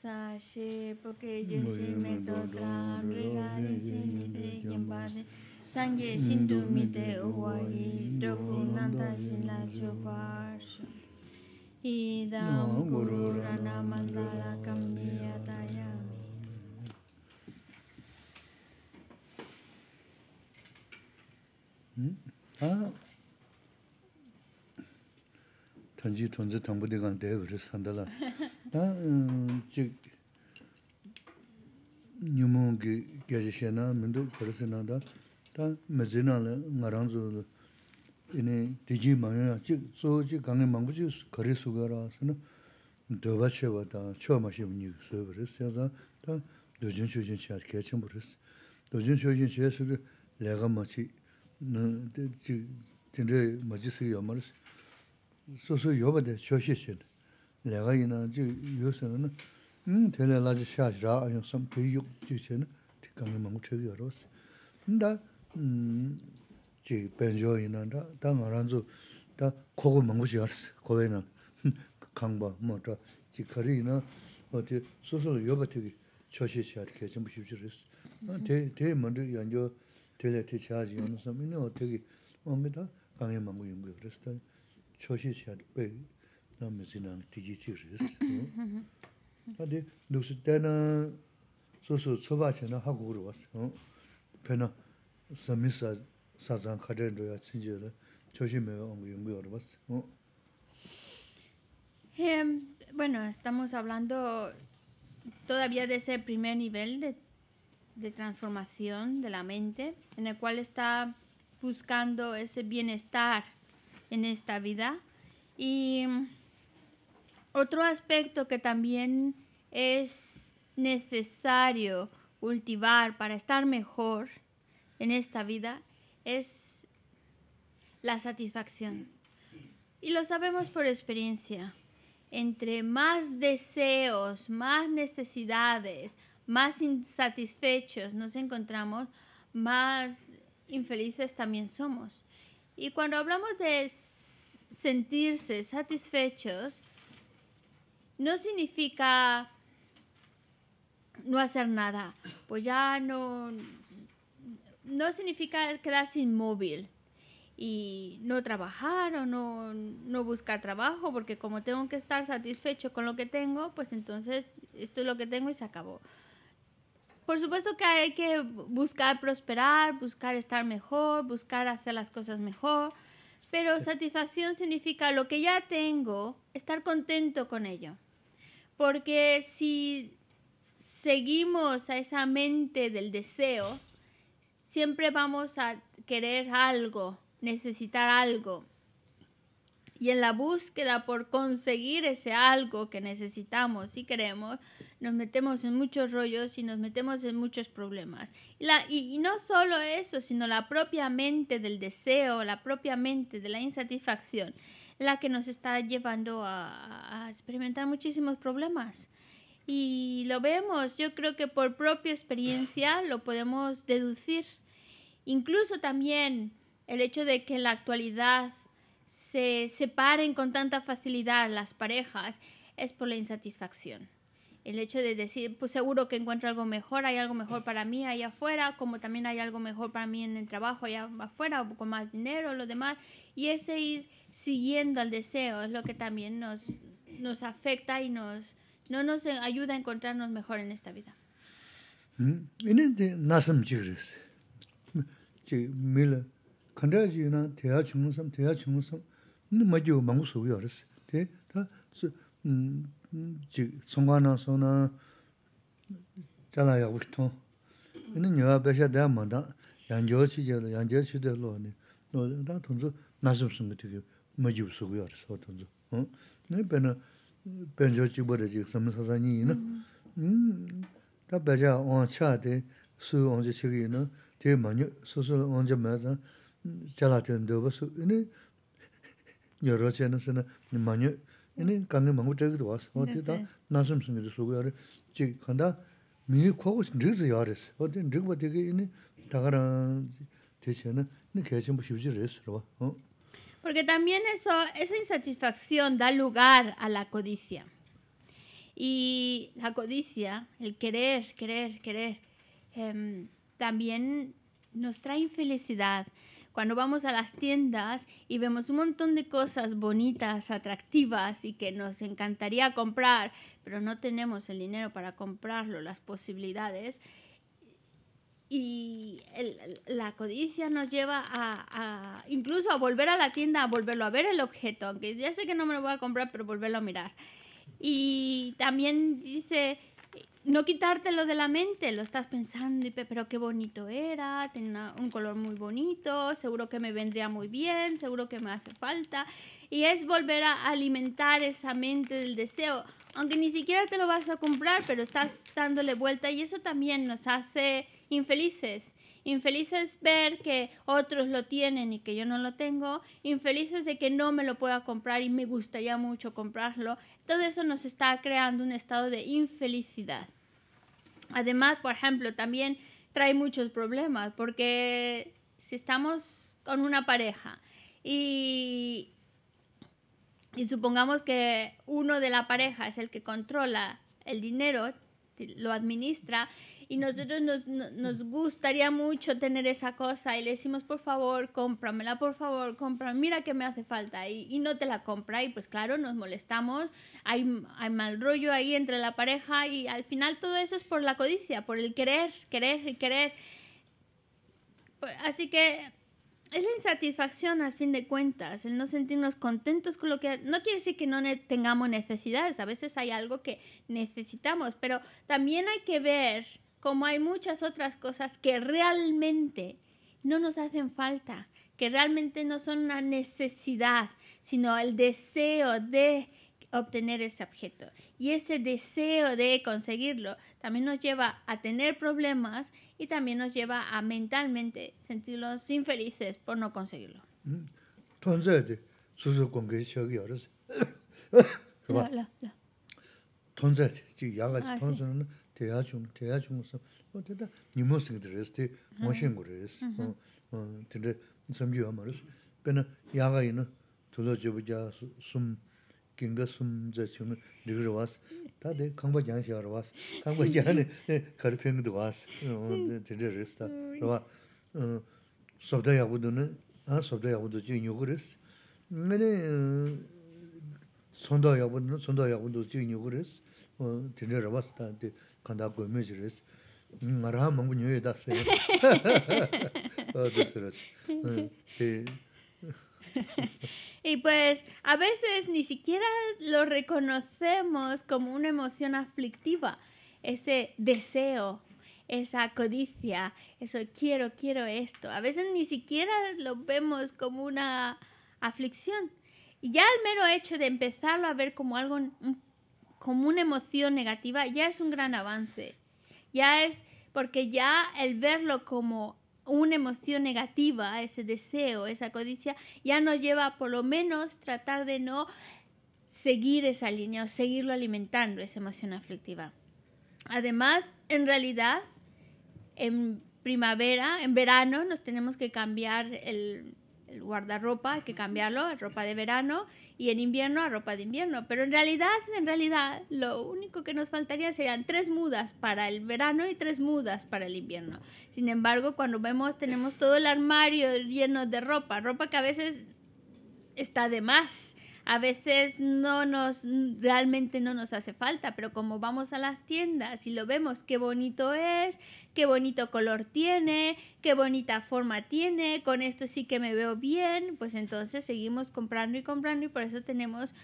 sa she po ke je shi me to ta re ra ni chi ni de kyam pa ne sang ye shin du mi de o wa yi 다 즉, 뉴몽기 계시시나 민도 그러시나다 다 메지나는 나랑조 이네 되지 마요 즉 소지 강에 망부지 거리수가라서는 더바셰와다 처마시분이 소버스야자 다 도진 조진 시작 개침 도진 조진 시작을 내가 마치 너 진짜 마지스 요마르스 소소 요바데 쇼시신 lega ina ju yusana na hmm, tena la ju xa xa ayon sam tu yuk ju che na ti kami mangu chegi arawasi nda hmm, ji benjo ina nda da nga ranzu da kogo mangu chi arasi kowe na hmm, kangba mo ta ji 어떻게 ina oti susu lo yoba tegi choshi xa sam ina o tegi yungu choshi Bueno, estamos hablando todavía de ese primer nivel de, de transformación de la mente, en el cual está buscando ese bienestar en esta vida. Y otro aspecto que también es necesario cultivar para estar mejor en esta vida es la satisfacción. Y lo sabemos por experiencia. Entre más deseos, más necesidades, más insatisfechos nos encontramos, más infelices también somos. Y cuando hablamos de sentirse satisfechos, no significa no hacer nada, pues ya no, no significa quedarse inmóvil y no trabajar o no, no, buscar trabajo, porque como tengo que estar satisfecho con lo que tengo, pues entonces esto es lo que tengo y se acabó. Por supuesto que hay que buscar prosperar, buscar estar mejor, buscar hacer las cosas mejor, pero satisfacción significa lo que ya tengo, estar contento con ello. Porque si seguimos a esa mente del deseo, siempre vamos a querer algo, necesitar algo. Y en la búsqueda por conseguir ese algo que necesitamos y queremos, nos metemos en muchos rollos y nos metemos en muchos problemas. Y, no solo eso, sino la propia mente del deseo, la propia mente de la insatisfacción la que nos está llevando a, experimentar muchísimos problemas. Y lo vemos, yo creo que por propia experiencia lo podemos deducir. Incluso también el hecho de que en la actualidad se separen con tanta facilidad las parejas es por la insatisfacción el hecho de decir, pues seguro que encuentro algo mejor, hay algo mejor para mí allá afuera, como también hay algo mejor para mí en el trabajo allá afuera, con más dinero, lo demás. Y ese ir siguiendo al deseo es lo que también nos, nos afecta y nos, no nos ayuda a encontrarnos mejor en esta vida. chik tsungwa 소나 tsung na 이는 여아 chitong. 만다 nyoo 양제시대로니 bachaa daya maa taa yangyoo chi jayla, yangyoo chi daya loo ni. Noo yaa taa tunzuo naa tsum tsum maa tukiyo, maa jibu sugu yaa ra soo tunzuo. Noo yaa penaa Porque también eso, esa insatisfacción da lugar a la codicia. Y la codicia, el querer, querer, querer, em, también nos trae infelicidad cuando vamos a las tiendas y vemos un montón de cosas bonitas, atractivas y que nos encantaría comprar, pero no tenemos el dinero para comprarlo, las posibilidades. Y la codicia nos lleva a, a, incluso a volver a la tienda, a volverlo a ver el objeto, aunque ya sé que no me lo voy a comprar, pero volverlo a mirar. Y también dice no quitártelo de la mente, lo estás pensando, y, pero qué bonito era, tenía un color muy bonito, seguro que me vendría muy bien, seguro que me hace falta. Y es volver a alimentar esa mente del deseo, aunque ni siquiera te lo vas a comprar, pero estás dándole vuelta y eso también nos hace infelices, infelices ver que otros lo tienen y que yo no lo tengo, infelices de que no me lo pueda comprar y me gustaría mucho comprarlo. Todo eso nos está creando un estado de infelicidad. Además, por ejemplo, también trae muchos problemas porque si estamos con una pareja y, y supongamos que uno de la pareja es el que controla el dinero, lo administra y nosotros nos, nos, gustaría mucho tener esa cosa y le decimos, por favor, cómpramela, por favor, compra, mira que me hace falta y, y, no te la compra y pues claro, nos molestamos, hay, hay mal rollo ahí entre la pareja y al final todo eso es por la codicia, por el querer, querer y querer. Así que es la insatisfacción al fin de cuentas, el no sentirnos contentos con lo que... No quiere decir que no tengamos necesidades, a veces hay algo que necesitamos, pero también hay que ver como hay muchas otras cosas que realmente no nos hacen falta, que realmente no son una necesidad, sino el deseo de obtener ese objeto. Y ese deseo de conseguirlo también nos lleva a tener problemas y también nos lleva a mentalmente sentirnos infelices por no conseguirlo. Entonces, mm. teya chung, teya chung sa, o teta nimo singa dhiris, te moshin gu dhiris, tinte samji wa maris. Pena yaga ina tulo jibuja sum, 왔어. sum za chung 왔어. was, ta de kangba jan xia ra was, kangba jan kari pingi dhi was, tinte dhiris ta. Rwa, sobda ya budu na, a sobda ya budu chi Eh, y pues a veces ni siquiera lo reconocemos como una emoción aflictiva, ese deseo, esa codicia, eso quiero, quiero esto. A veces ni siquiera lo vemos como una aflicción. Y ya el mero hecho de empezarlo a ver como algo un como una emoción negativa, ya es un gran avance. Ya es porque ya el verlo como una emoción negativa, ese deseo, esa codicia, ya nos lleva por lo menos tratar de no seguir esa línea o seguirlo alimentando, esa emoción aflictiva. Además, en realidad, en primavera, en verano, nos tenemos que cambiar el, el guardarropa, hay que cambiarlo a ropa de verano y en invierno a ropa de invierno. Pero en realidad, en realidad, lo único que nos faltaría serían tres mudas para el verano y tres mudas para el invierno. Sin embargo, cuando vemos, tenemos todo el armario lleno de ropa, ropa que a veces está de más a veces no nos realmente no nos hace falta, pero como vamos a las tiendas y lo vemos, qué bonito es, qué bonito color tiene, qué bonita forma tiene, con esto sí que me veo bien, pues entonces seguimos comprando y comprando y por eso tenemos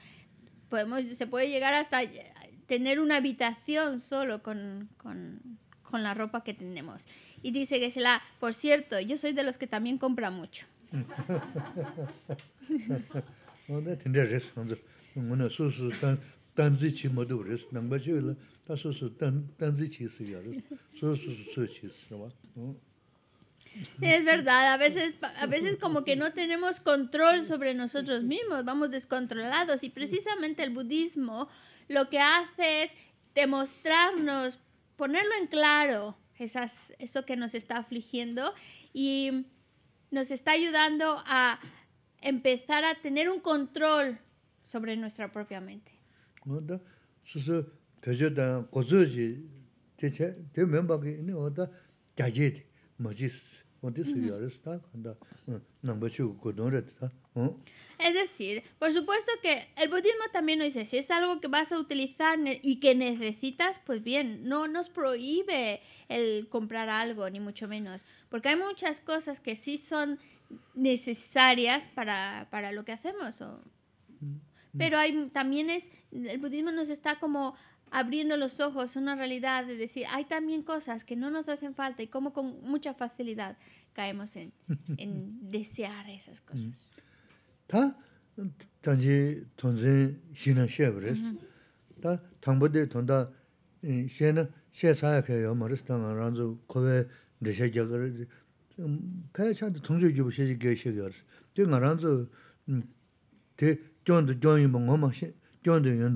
podemos se puede llegar hasta eh, tener una habitación solo con, con, con la ropa que tenemos. Y dice que se la, por cierto, yo soy de los que también compra mucho. Es verdad, a veces, a veces como que no tenemos control sobre nosotros mismos, vamos descontrolados y precisamente el budismo lo que hace es demostrarnos, ponerlo en claro, esas, eso que nos está afligiendo y nos está ayudando a empezar a tener un control sobre nuestra propia mente. Es decir, por supuesto que el budismo también nos dice, si es algo que vas a utilizar y que necesitas, pues bien, no nos prohíbe el comprar algo, ni mucho menos, porque hay muchas cosas que sí son necesarias para, para lo que hacemos. Mm. Pero hay, también es, el budismo nos está como abriendo los ojos a una realidad de decir, hay también cosas que no nos hacen falta y cómo con mucha facilidad caemos en, en desear esas mm. cosas. 패션도 qiang tə tōngzhè yu bu xèxì gèi xèxì a rì sə. Dèi ngā 연대는 zù 진짜스 gyōng tə gyōng yu bu ngō ma xèxì, gyōng 말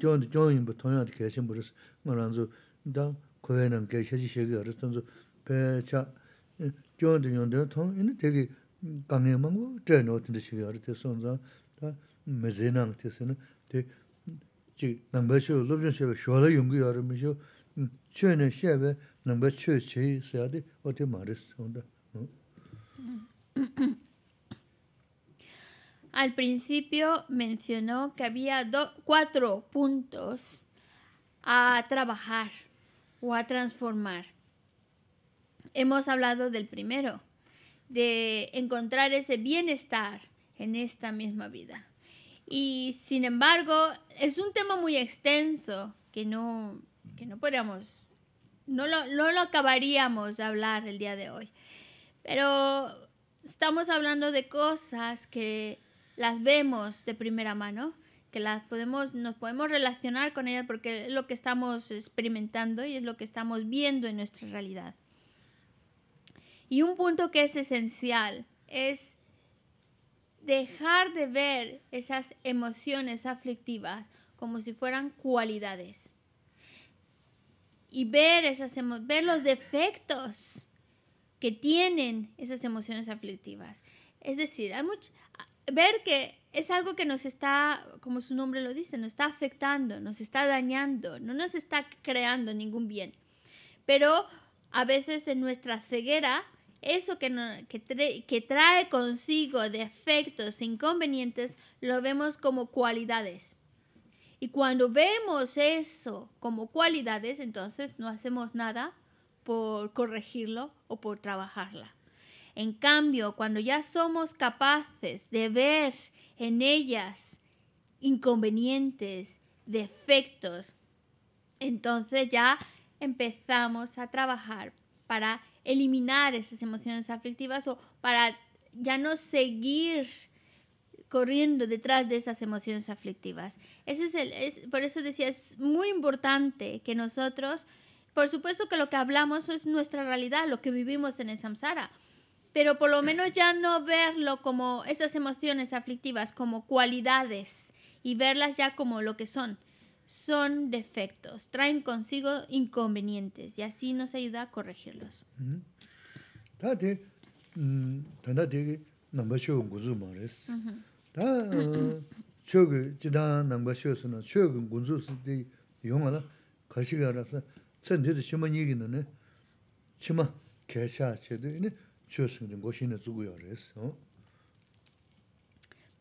yu yu 뭐 ndèi 계신 tōng wā 다 고해는 sə xè, wā sə 배차 ngā yu 통 jì, 되게 강해만고 xèi 어떤 rā chò yā yu yu ngú Al principio mencionó que había cuatro puntos a trabajar o a transformar. Hemos hablado del primero, de encontrar ese bienestar en esta misma vida. Y sin embargo, es un tema muy extenso que no, que no podríamos, no lo, no lo acabaríamos de hablar el día de hoy. Pero estamos hablando de cosas que las vemos de primera mano, que las podemos, nos podemos relacionar con ellas porque es lo que estamos experimentando y es lo que estamos viendo en nuestra realidad. Y un punto que es esencial es dejar de ver esas emociones aflictivas como si fueran cualidades y ver, esas ver los defectos que tienen esas emociones aflictivas. Es decir, ver que es algo que nos está, como su nombre lo dice, nos está afectando, nos está dañando, no nos está creando ningún bien. Pero a veces en nuestra ceguera eso que, que, trae, trae consigo defectos e inconvenientes lo vemos como cualidades. Y cuando vemos eso como cualidades, entonces no hacemos nada por corregirlo o por trabajarla. En cambio, cuando ya somos capaces de ver en ellas inconvenientes, defectos, entonces ya empezamos a trabajar para eliminar esas emociones aflictivas o para ya no seguir corriendo detrás de esas emociones aflictivas. Ese es por eso decía, es muy importante que nosotros, por supuesto que lo que hablamos es nuestra realidad, lo que vivimos en el samsara, pero por lo menos ya no verlo como esas emociones aflictivas, como cualidades y verlas ya como lo que son, son defectos, traen consigo inconvenientes y así nos ayuda a corregirlos.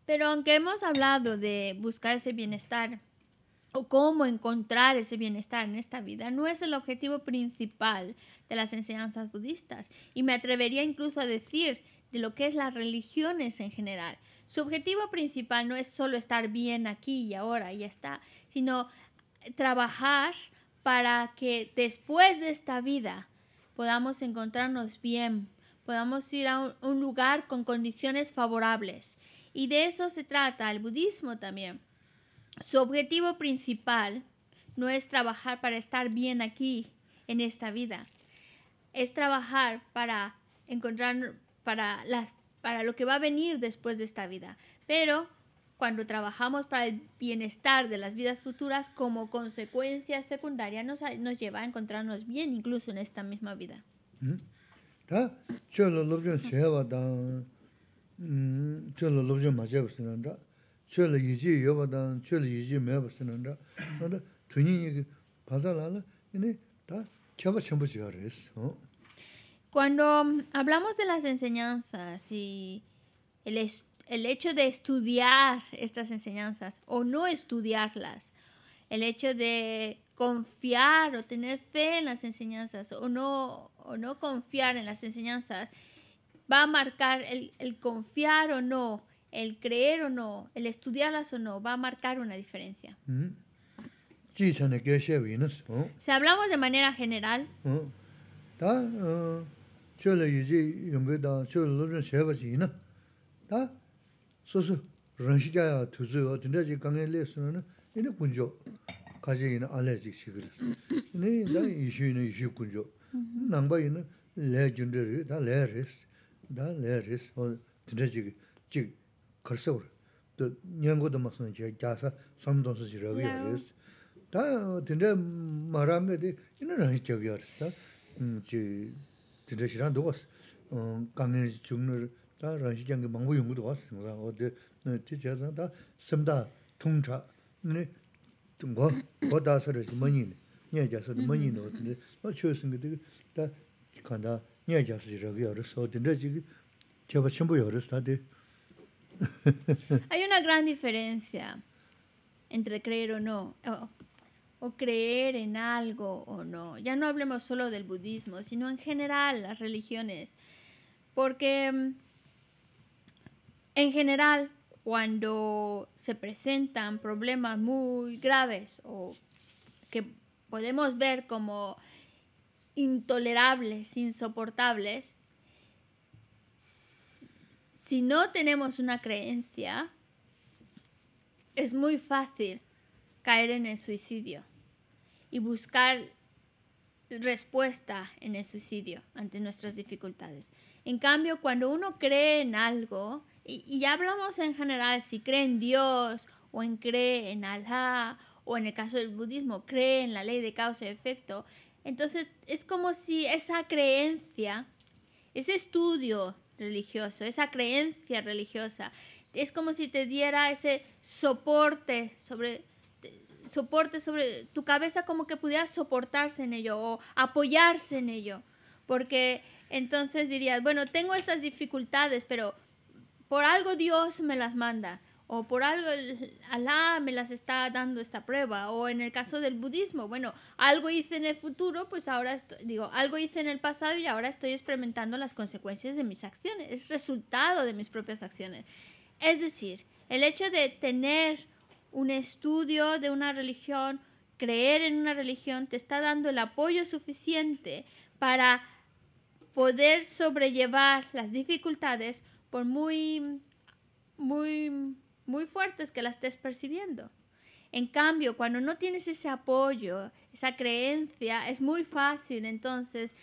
Pero aunque hemos hablado de buscar ese bienestar o cómo encontrar ese bienestar en esta vida no es el objetivo principal de las enseñanzas budistas y me atrevería incluso a decir de lo que es las religiones en general. Su objetivo principal no es solo estar bien aquí y ahora y ya está, sino eh, trabajar para que después de esta vida podamos encontrarnos bien, podamos ir a un, lugar con condiciones favorables. Y de eso se trata el budismo también. Su objetivo principal no es trabajar para estar bien aquí, en esta vida. Es trabajar para encontrar para las para lo que va a venir después de esta vida. Pero cuando trabajamos para el bienestar de las vidas futuras, como consecuencia secundaria, nos, lleva a encontrarnos bien incluso en esta misma vida. ¿Mm? Cuando hablamos de las enseñanzas y el, el hecho de estudiar estas enseñanzas o no estudiarlas, el hecho de confiar o tener fe en las enseñanzas o no, o no confiar en las enseñanzas, va a marcar el, el confiar o no el creer o no, el estudiarlas o no, va a marcar una diferencia. Mm. Si hablamos de manera general, 글쎄요. 또 연구도 무슨 이제 가서 섬도서 지르고 그랬어. 다 근데 말하면 이는 아니 저기 음지 근데 누가 어 강에 죽는 다 런시장의 망고 연구도 왔어. 어디 네다 섬다 통차 네 뭐, 뭐 다스를 녀자서 뭐니노 근데 뭐 최선 다 간다. 녀자서 저기 알았어. 근데 지금 제가 전부 열었어. 다들 Hay una gran diferencia entre creer o no, o, creer en algo o no. Ya no hablemos solo del budismo, sino en general las religiones. Porque mm, en general, cuando se presentan problemas muy graves o que podemos ver como intolerables, insoportables, si no tenemos una creencia, es muy fácil caer en el suicidio y buscar respuesta en el suicidio ante nuestras dificultades. En cambio, cuando uno cree en algo, y, ya hablamos en general, si cree en Dios o en cree en Alá, o en el caso del budismo, cree en la ley de causa y efecto, entonces es como si esa creencia, ese estudio religioso, esa creencia religiosa. Es como si te diera ese soporte sobre soporte sobre tu cabeza como que pudieras soportarse en ello o apoyarse en ello, porque entonces dirías, bueno, tengo estas dificultades, pero por algo Dios me las manda o por algo Alá me las está dando esta prueba, o en el caso del budismo, bueno, algo hice en el futuro, pues ahora digo, algo hice en el pasado y ahora estoy experimentando las consecuencias de mis acciones, es resultado de mis propias acciones. Es decir, el hecho de tener un estudio de una religión, creer en una religión, te está dando el apoyo suficiente para poder sobrellevar las dificultades por muy, muy muy fuertes que la estés percibiendo. En cambio, cuando no tienes ese apoyo, esa creencia, es muy fácil entonces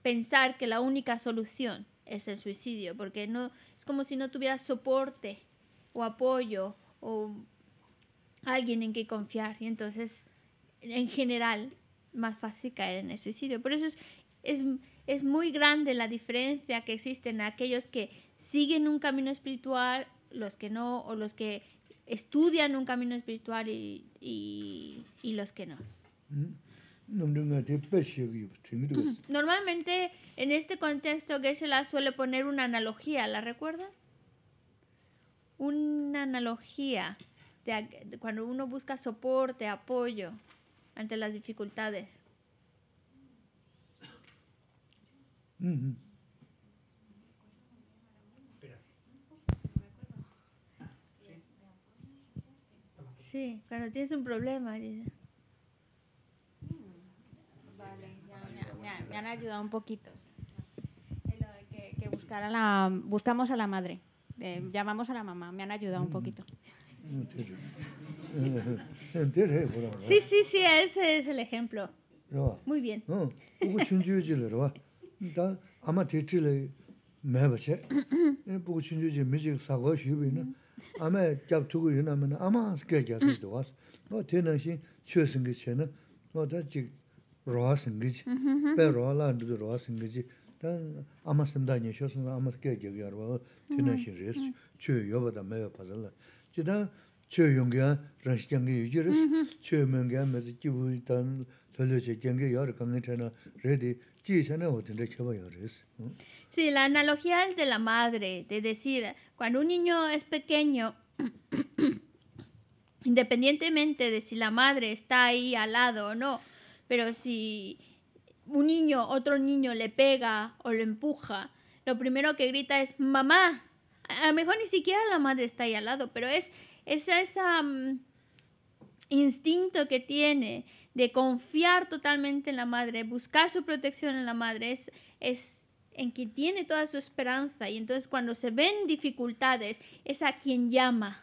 pensar que la única solución es el suicidio, porque no es como si no tuvieras soporte o apoyo o alguien en que confiar y entonces en general más fácil caer en el suicidio. Por eso es, es muy grande la diferencia que existe en aquellos que siguen un camino espiritual los que no, o los que estudian un camino espiritual y, los que no. Mm-hmm. Normalmente en este contexto Geshe-la suele poner una analogía, ¿la recuerdan? Una analogía de, cuando uno busca soporte, apoyo ante las dificultades. Mm-hmm. Sí, cuando tienes un problema. Vale, ya, me, han, ayudado un poquito. Que, que buscar a la, buscamos a la madre, llamamos a la mamá, me han ayudado un poquito. Sí, sí, sí, ese es el ejemplo. Muy bien. 아메 잡투고 tugu 아마 amay na amas 뭐 kaya san 게 Waa tinaxin, chwe san gichana, waa daa jik ruwaa san gich, baya ruwaa laan jidwaa ruwaa san gich. Dan amas samdaa nisho san, amas kaya kaya rwaa, tinaxin res, chwe yoba daa maya pazarlaa. Jidaa, 레디 지선에 yaa, ranshikanga yuji Sí, la analogía es de la madre, de decir, cuando un niño es pequeño, independientemente de si la madre está ahí al lado o no, pero si un niño, otro niño le pega o lo empuja, lo primero que grita es mamá. A lo mejor ni siquiera la madre está ahí al lado, pero es, ese mm, instinto que tiene de confiar totalmente en la madre, buscar su protección en la madre, es en quien tiene toda su esperanza. Y entonces cuando se ven dificultades, es a quien llama,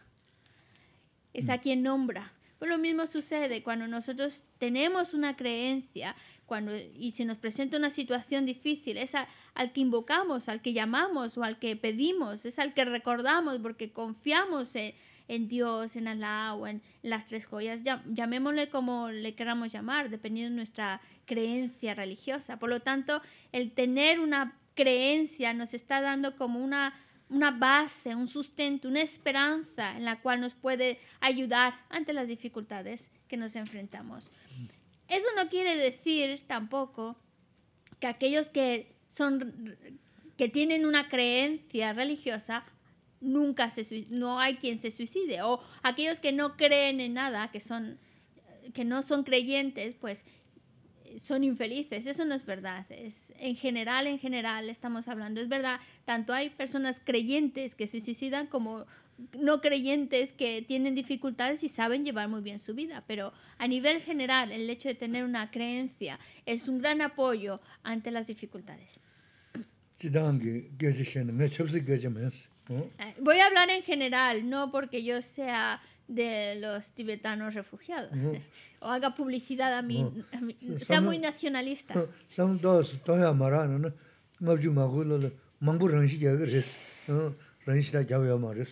es a mm. quien nombra. Pues lo mismo sucede cuando nosotros tenemos una creencia cuando, y se nos presenta una situación difícil, es al que invocamos, al que llamamos o al que pedimos, es al que recordamos porque confiamos en, Dios, en Allah o en, las tres joyas, llamémosle como le queramos llamar, dependiendo de nuestra creencia religiosa. Por lo tanto, el tener una creencia nos está dando como una, una base, un sustento, una esperanza en la cual nos puede ayudar ante las dificultades que nos enfrentamos. Eso no quiere decir tampoco que aquellos que son que tienen una creencia religiosa nunca se no hay quien se suicide o aquellos que no creen en nada, que son que no son creyentes, pues son infelices. Eso no es verdad. en general, en general estamos hablando. Es verdad, tanto hay personas creyentes que se suicidan como no creyentes que tienen dificultades y saben llevar muy bien su vida. Pero a nivel general, el hecho de tener una creencia es un gran apoyo ante las dificultades. Eh, voy a hablar en general, no porque yo sea de los tibetanos refugiados o haga publicidad a mí, a mí sea muy nacionalista. Son dos, todos amaranos, ¿no? lala mangbu rangshi jaga res, rangshi da jawa ya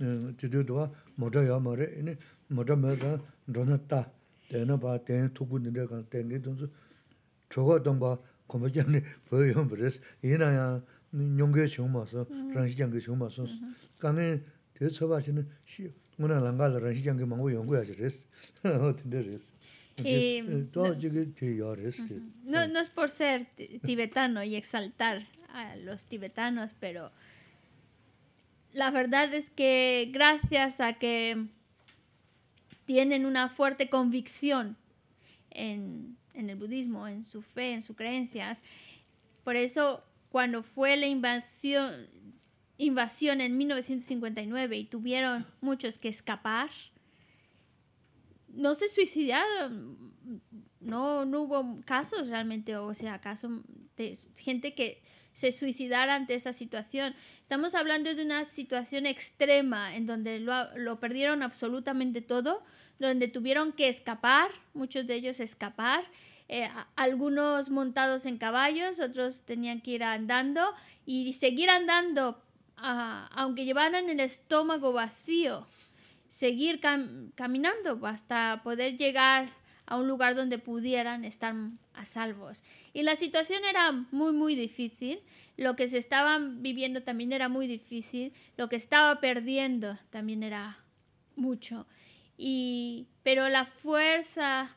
eh, moda ya moda tena ba tena tuku nida kan, tena donzu choga tongba ya no, no es por ser tibetano y exaltar a los tibetanos, pero la verdad es que gracias a que tienen una fuerte convicción en, en el budismo, en su fe, en sus creencias, por eso cuando fue la invasión, invasión en 1959 y tuvieron muchos que escapar, no se suicidaron, no, no hubo casos realmente, o sea, casos de gente que se suicidara ante esa situación. Estamos hablando de una situación extrema en donde lo, lo perdieron absolutamente todo, donde tuvieron que escapar, muchos de ellos escapar, eh, algunos montados en caballos, otros tenían que ir andando y seguir andando, aunque llevaran el estómago vacío, seguir caminando hasta poder llegar a un lugar donde pudieran estar a salvos. Y la situación era muy, muy difícil. Lo que se estaban viviendo también era muy difícil. Lo que estaba perdiendo también era mucho. Y, pero la fuerza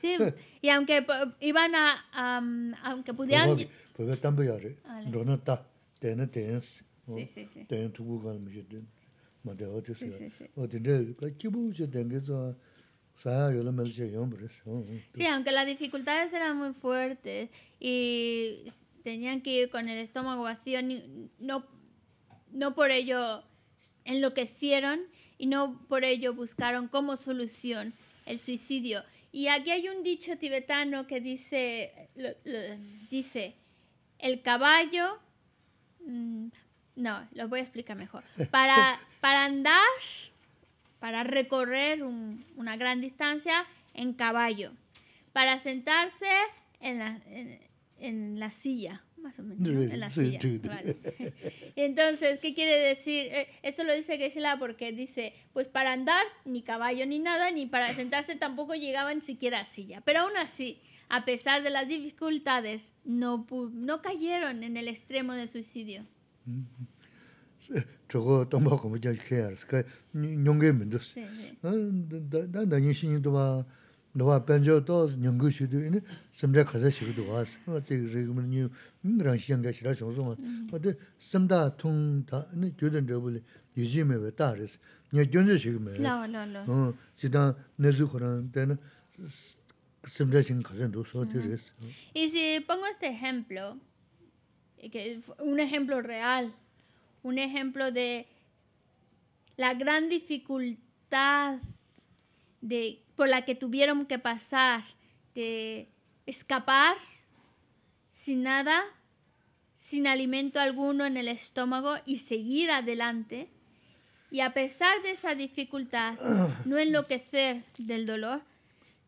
Sí, y aunque iban a, aunque pudieran... aunque las dificultades eran muy fuertes y tenían que ir con el estómago vacío, no, no por ello enloquecieron y no por ello buscaron como solución el suicidio. Y aquí hay un dicho tibetano que dice, dice, el caballo, mm, no, lo voy a explicar mejor, para, para andar, para recorrer una gran distancia en caballo, para sentarse en la silla más o menos, en la silla. Entonces, ¿qué quiere decir? Eh, esto lo dice Geshe-la porque dice, pues para andar, ni caballo ni nada, ni para sentarse tampoco llegaban siquiera a silla. Pero aún así, a pesar de las dificultades, no, no cayeron en el extremo del suicidio. Mm-hmm. No, Y si pongo este ejemplo, un ejemplo real, un ejemplo de la gran dificultad de con la que tuvieron que pasar, de escapar sin nada, sin alimento alguno en el estómago y seguir adelante. Y a pesar de esa dificultad, no enloquecer del dolor,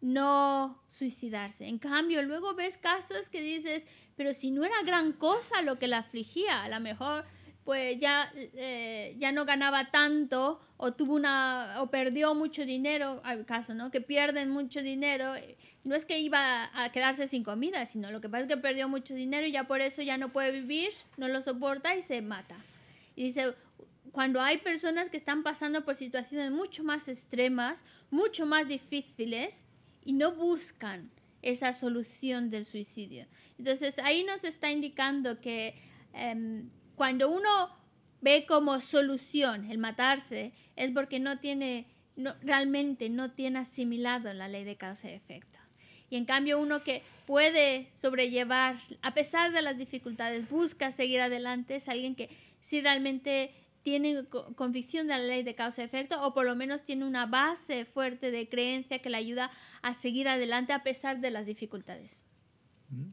no suicidarse. En cambio, luego ves casos que dices, pero si no era gran cosa lo que la afligía, a lo mejor pues ya, eh, ya no ganaba tanto o tuvo una o perdió mucho dinero, al caso, ¿no? Que pierden mucho dinero. Eh, no es que iba a quedarse sin comida, sino lo que pasa es que perdió mucho dinero y ya por eso ya no puede vivir, no lo soporta y se mata. Y dice, cuando hay personas que están pasando por situaciones mucho más extremas, mucho más difíciles y no buscan esa solución del suicidio. Entonces ahí nos está indicando que... Em, cuando uno ve como solución el matarse, es porque no tiene, realmente no tiene asimilado la ley de causa y efecto. Y en cambio uno que puede sobrellevar, a pesar de las dificultades, busca seguir adelante, es alguien que si realmente tiene convicción de la ley de causa y efecto o por lo menos tiene una base fuerte de creencia que le ayuda a seguir adelante a pesar de las dificultades. Mm-hmm.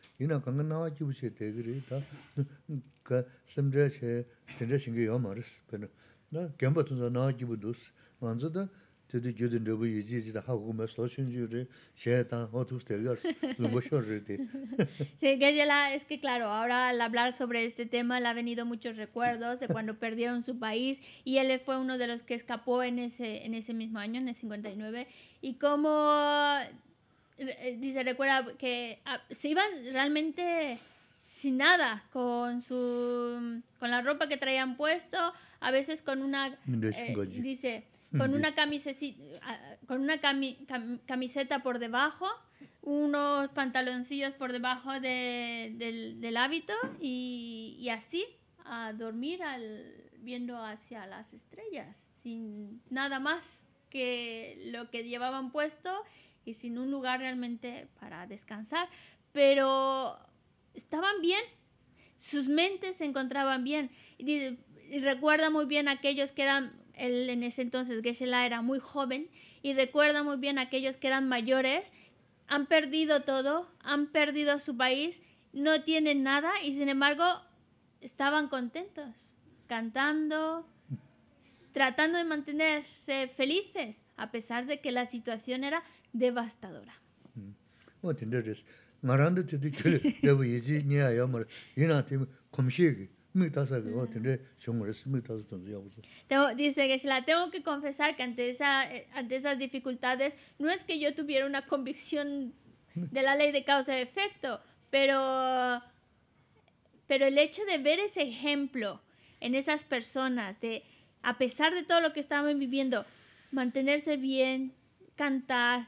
yīnā kāngā nāwā jīvū shē tēgirī, tā kā samdhā shē, tēndhā que yā mārīs, pero, ¿no? kēmbā hemos nāwā jīvū dūs, mānsu tā, tēdī jūdhīn rābū yīzī yīzī tā, hā gu mē slō shīn jīvū rī, shē tā, hō tūs tēgirī, lūngu shō rī tī. Sí, Gajela, es que claro, ahora al hablar sobre este tema le ha venido muchos recuerdos de cuando perdieron su país y él fue uno de los que escapó en ese, en ese mismo año, en el 59, y como eh, dice, recuerda que ah, se iban realmente sin nada, con su con la ropa que traían puesto, a veces con una eh, dice, con una camiseta ah, con una camiseta por debajo, unos pantaloncillos por debajo del, del, hábito y, y, así a dormir al, viendo hacia las estrellas, sin nada más que lo que llevaban puesto y sin un lugar realmente para descansar. Pero estaban bien, sus mentes se encontraban bien. Y, recuerda muy bien aquellos que eran, en ese entonces geshe era muy joven, y recuerda muy bien aquellos que eran mayores, han perdido todo, han perdido su país, no tienen nada y sin embargo estaban contentos, cantando, tratando de mantenerse felices, a pesar de que la situación era devastadora. dice, debo que Dice la tengo que confesar que ante, esa, eh, ante esas dificultades no es que yo tuviera una convicción de la ley de causa y efecto, pero, pero el hecho de ver ese ejemplo en esas personas, de a pesar de todo lo que estaban viviendo, mantenerse bien, cantar,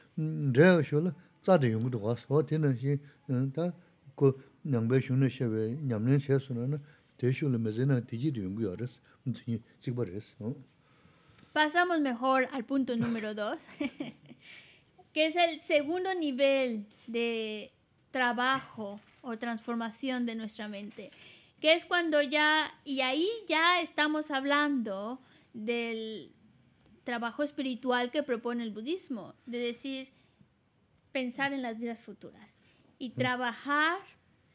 Pasamos mejor al punto número dos, que es el segundo nivel de trabajo o transformación de nuestra mente, que es cuando ya, y ahí ya estamos hablando del trabajo espiritual que propone el budismo, de decir, pensar en las vidas futuras y mm. trabajar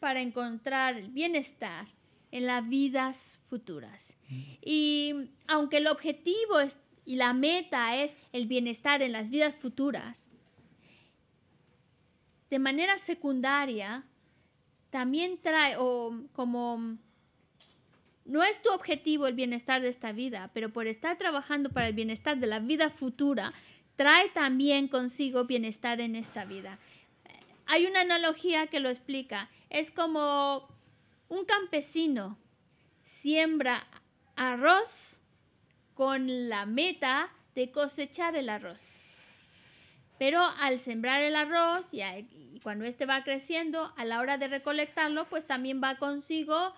para encontrar el bienestar en las vidas futuras. Mm. Y aunque el objetivo es, y la meta es el bienestar en las vidas futuras, de manera secundaria también trae o como no es tu objetivo el bienestar de esta vida, pero por estar trabajando para el bienestar de la vida futura, trae también consigo bienestar en esta vida. Hay una analogía que lo explica. Es como un campesino siembra arroz con la meta de cosechar el arroz. Pero al sembrar el arroz y, cuando éste va creciendo, a la hora de recolectarlo, pues también va consigo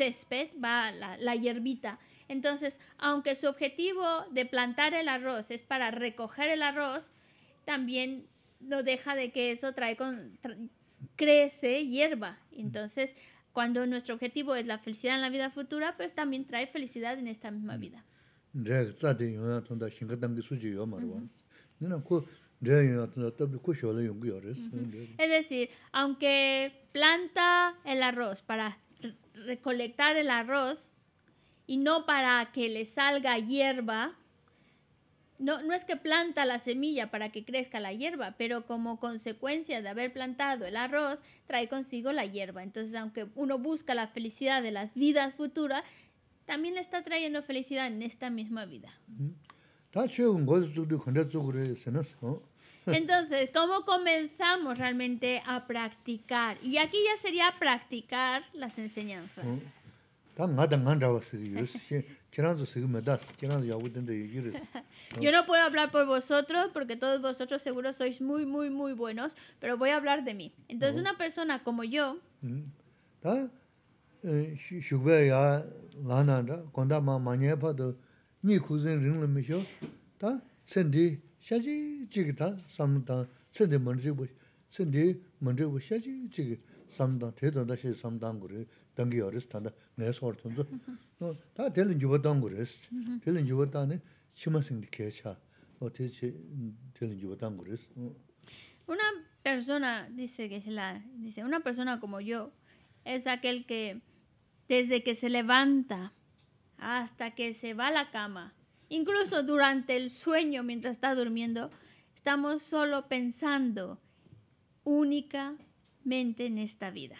césped va la, hierbita. Entonces, aunque su objetivo de plantar el arroz es para recoger el arroz, también no deja de que eso trae con, crece hierba. Entonces, cuando nuestro objetivo es la felicidad en la vida futura, pues también trae felicidad en esta misma mm. vida. Es decir, aunque planta el arroz para recolectar el arroz y no para que le salga hierba. No, no es que planta la semilla para que crezca la hierba, pero como consecuencia de haber plantado el arroz, trae consigo la hierba. Entonces, aunque uno busca la felicidad de las vidas futuras, también le está trayendo felicidad en esta misma vida. Mm. Entonces, ¿cómo comenzamos realmente a practicar? Y aquí ya sería practicar las enseñanzas. Yo no puedo hablar por vosotros porque todos vosotros seguro sois muy, muy, muy buenos, pero voy a hablar de mí. Entonces, una persona como yo... ¿Mm? shaji chigi taa samdaan tsende mandribu, tsende mandribu shaji chigi samdaan, te tanda shaji samdaan gore, dangi yoris tanda naya sawar tunzu. Taa telin yubadaan gores, telin yubadaan chima singdi Una persona, dice Geshe-la, dice, una persona como yo, es aquel que desde que se levanta hasta que se va a la cama, Incluso durante el sueño, mientras está durmiendo, estamos solo pensando únicamente en esta vida.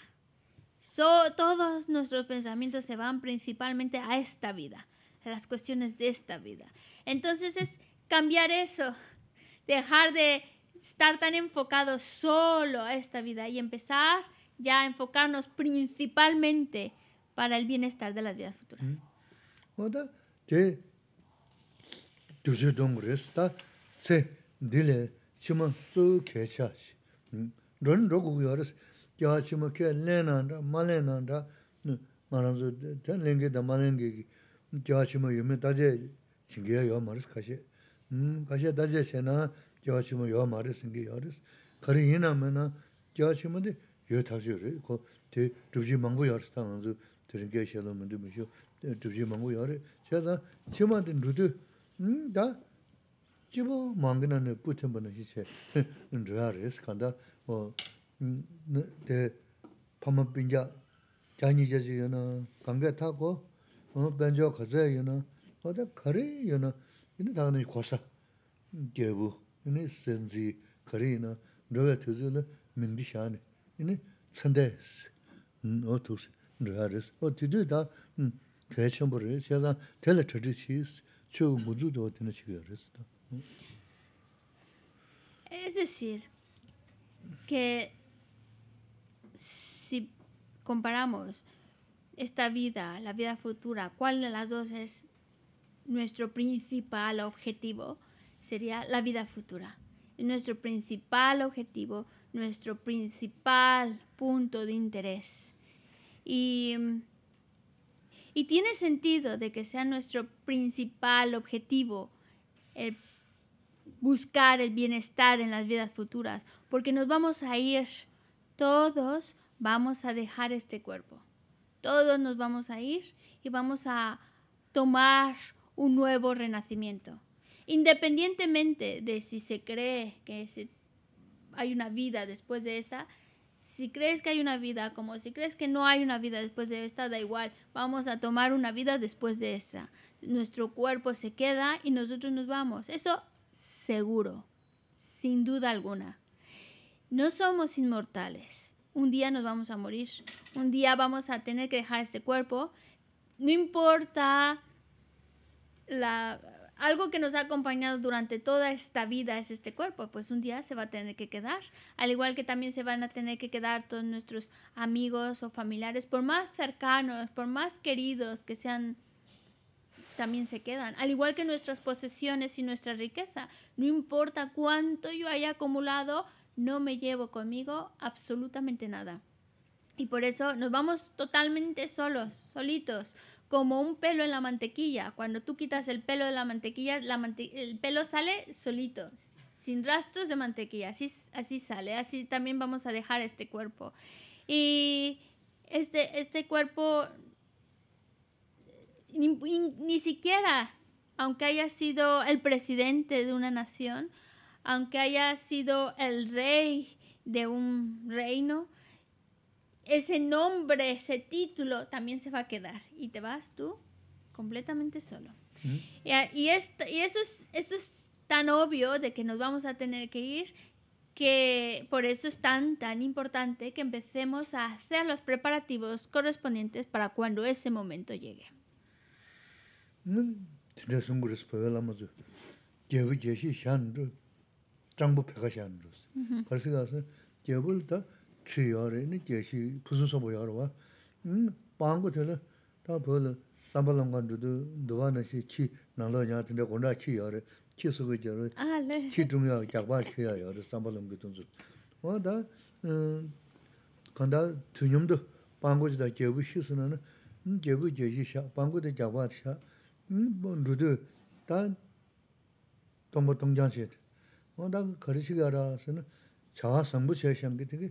todos nuestros pensamientos se van principalmente a esta vida, a las cuestiones de esta vida. Entonces es cambiar eso, dejar de estar tan enfocados solo a esta vida y empezar ya a enfocarnos principalmente para el bienestar de las vidas futuras. ¿Mm? ¿Qué? duzhi dungu resi, ta tse dili shima tsu kye cha shi. Rin rogu kuyo resi, kya shima kye lena nda, ma lena nda, maranzu ten lingi da ma lingi ki, kya shima yume taje chingi ya yaw ma resi kashi. Kashi ya taje she na, kya shima yaw ma resi ngi yaw resi. Kari ina Da jibu maangina na putiambu na hii che. Ndruwaa resi ka nda de pama pingya kaini ja ji yu na. Ka nge ta koo, banjo kaze yu na, oda kari yu na. Yini da kani kosa gebu, yini sanzi kari yu na. tuzi O tuzi, O tidu da Es decir, que si comparamos esta vida, la vida futura, cuál de las dos es nuestro principal objetivo, sería la vida futura. nuestro principal objetivo, nuestro principal punto de interés. Y y tiene sentido de que sea nuestro principal objetivo el buscar el bienestar en las vidas futuras, porque nos vamos a ir, todos vamos a dejar este cuerpo, todos nos vamos a ir y vamos a tomar un nuevo renacimiento. Independientemente de si se cree que hay una vida después de esta, si crees que hay una vida, como si crees que no hay una vida después de esta, da igual, vamos a tomar una vida después de esa. Nuestro cuerpo se queda y nosotros nos vamos. Eso seguro, sin duda alguna. No somos inmortales. Un día nos vamos a morir. Un día vamos a tener que dejar este cuerpo. No importa la algo que nos ha acompañado durante toda esta vida es este cuerpo, pues un día se va a tener que quedar, al igual que también se van a tener que quedar todos nuestros amigos o familiares, por más cercanos, por más queridos que sean, también se quedan, al igual que nuestras posesiones y nuestra riqueza, no importa cuánto yo haya acumulado, no me llevo conmigo absolutamente nada. Y por eso nos vamos totalmente solos, solitos, como un pelo en la mantequilla. Cuando tú quitas el pelo de la mantequilla, el pelo sale solito, sin rastros de mantequilla. Así, sale, así también vamos a dejar este cuerpo. Y este, este cuerpo ni siquiera, aunque haya sido el presidente de una nación, aunque haya sido el rey de un reino, ese nombre, ese título también se va a quedar y te vas tú completamente solo. Y, eso, es, eso es tan obvio de que nos vamos a tener que ir que por eso es tan, tan importante que empecemos a hacer los preparativos correspondientes para cuando ese momento llegue. Mm, pues chi 제시 ni jeshi pusu sobo yore 다 벌어. tila, ta pula samba longan dhudu, dhuwa nasi chi 아, 네. tinda gunda chi yore, chi sugu jiru, ah, chi dhungya, jagba chi yore, samba longa dhundzu. Wa da, hmm, kanda tunyumdu, pangu zida jebu shi suna, jebu 자아 sha, pangu hmm, da jagba sha,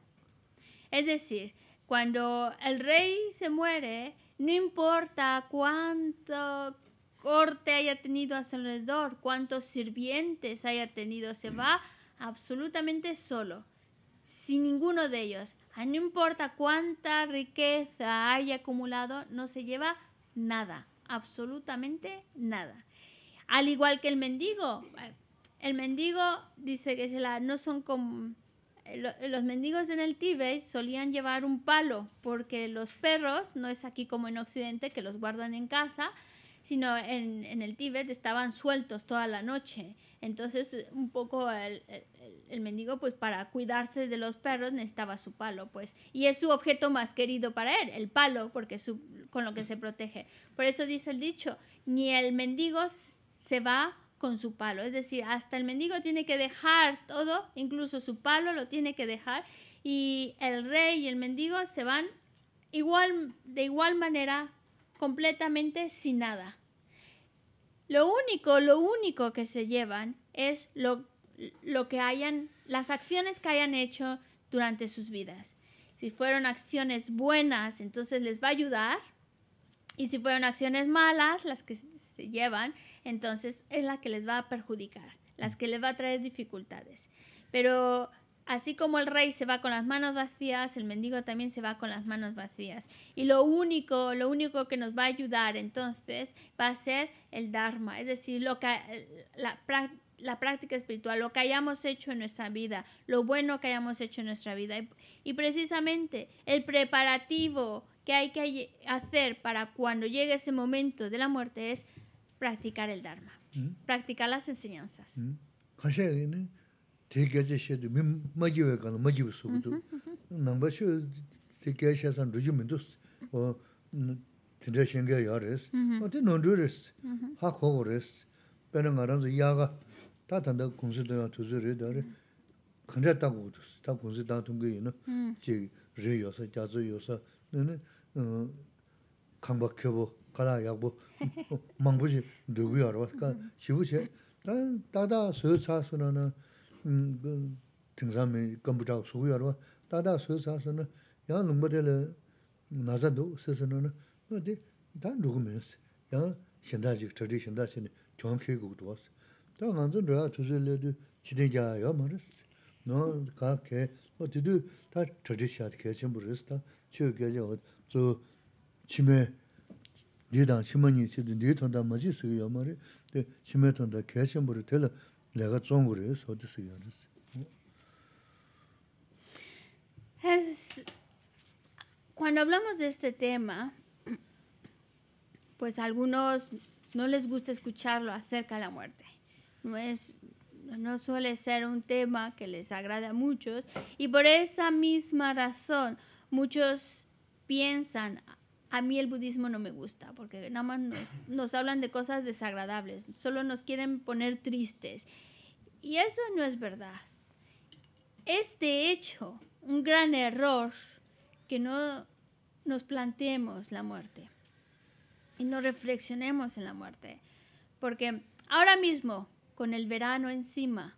Es decir, cuando el rey se muere, no importa cuánto corte haya tenido a su alrededor, cuántos sirvientes haya tenido, se mm. va absolutamente solo, sin ninguno de ellos. Ah, no importa cuánta riqueza haya acumulado, no se lleva nada, absolutamente nada. Al igual que el mendigo, eh, el mendigo dice que no son como los mendigos en el Tíbet solían llevar un palo, porque los perros, no es aquí como en Occidente, que los guardan en casa, sino en, en el Tíbet estaban sueltos toda la noche. Entonces, un poco el, mendigo, pues para cuidarse de los perros, necesitaba su palo, pues. Y es su objeto más querido para él, el palo, porque es con lo que se protege. Por eso dice el dicho, ni el mendigo se va con su palo. Es decir, hasta el mendigo tiene que dejar todo, incluso su palo lo tiene que dejar y el rey y el mendigo se van igual, de igual manera completamente sin nada. Lo único, lo único que se llevan es lo que hayan, las acciones que hayan hecho durante sus vidas. Si fueron acciones buenas, entonces les va a ayudar y si fueron acciones malas las que se llevan, entonces es la que les va a perjudicar, las que les va a traer dificultades. Pero así como el rey se va con las manos vacías, el mendigo también se va con las manos vacías. Y lo único, lo único que nos va a ayudar entonces va a ser el Dharma, es decir, lo que, la, práctica espiritual, lo que hayamos hecho en nuestra vida, lo bueno que hayamos hecho en nuestra vida. Y, y precisamente el preparativo que hay que hacer para cuando llegue ese momento de la muerte es practicar el Dharma, ¿Mm? practicar las enseñanzas. ¿Mm? 네네 어 강박해보 가라 약보 망고지 누구야 알아 그러니까 시부시 다 다다 서사서는 음그 등산에 검부장 소유야 알아 다다 서사서는 야 넘버들 나자도 서서는 어디 다 누구면서 야 현대지 트래디션 다시네 정케국도 왔어 다 완전 저야 주제들 지대자야 말았어 너 가게 어디들 다 트래디션 같이 해 주면 cuando hablamos de este tema, pues algunos no les gusta escucharlo acerca de la muerte. No es no suele ser un tema que les agrada a muchos y por esa misma razón muchos piensan, a mí el budismo no me gusta, porque nada más nos, hablan de cosas desagradables, solo nos quieren poner tristes. Y eso no es verdad. Es de hecho un gran error que no nos planteemos la muerte y no reflexionemos en la muerte. Porque ahora mismo, con el verano encima,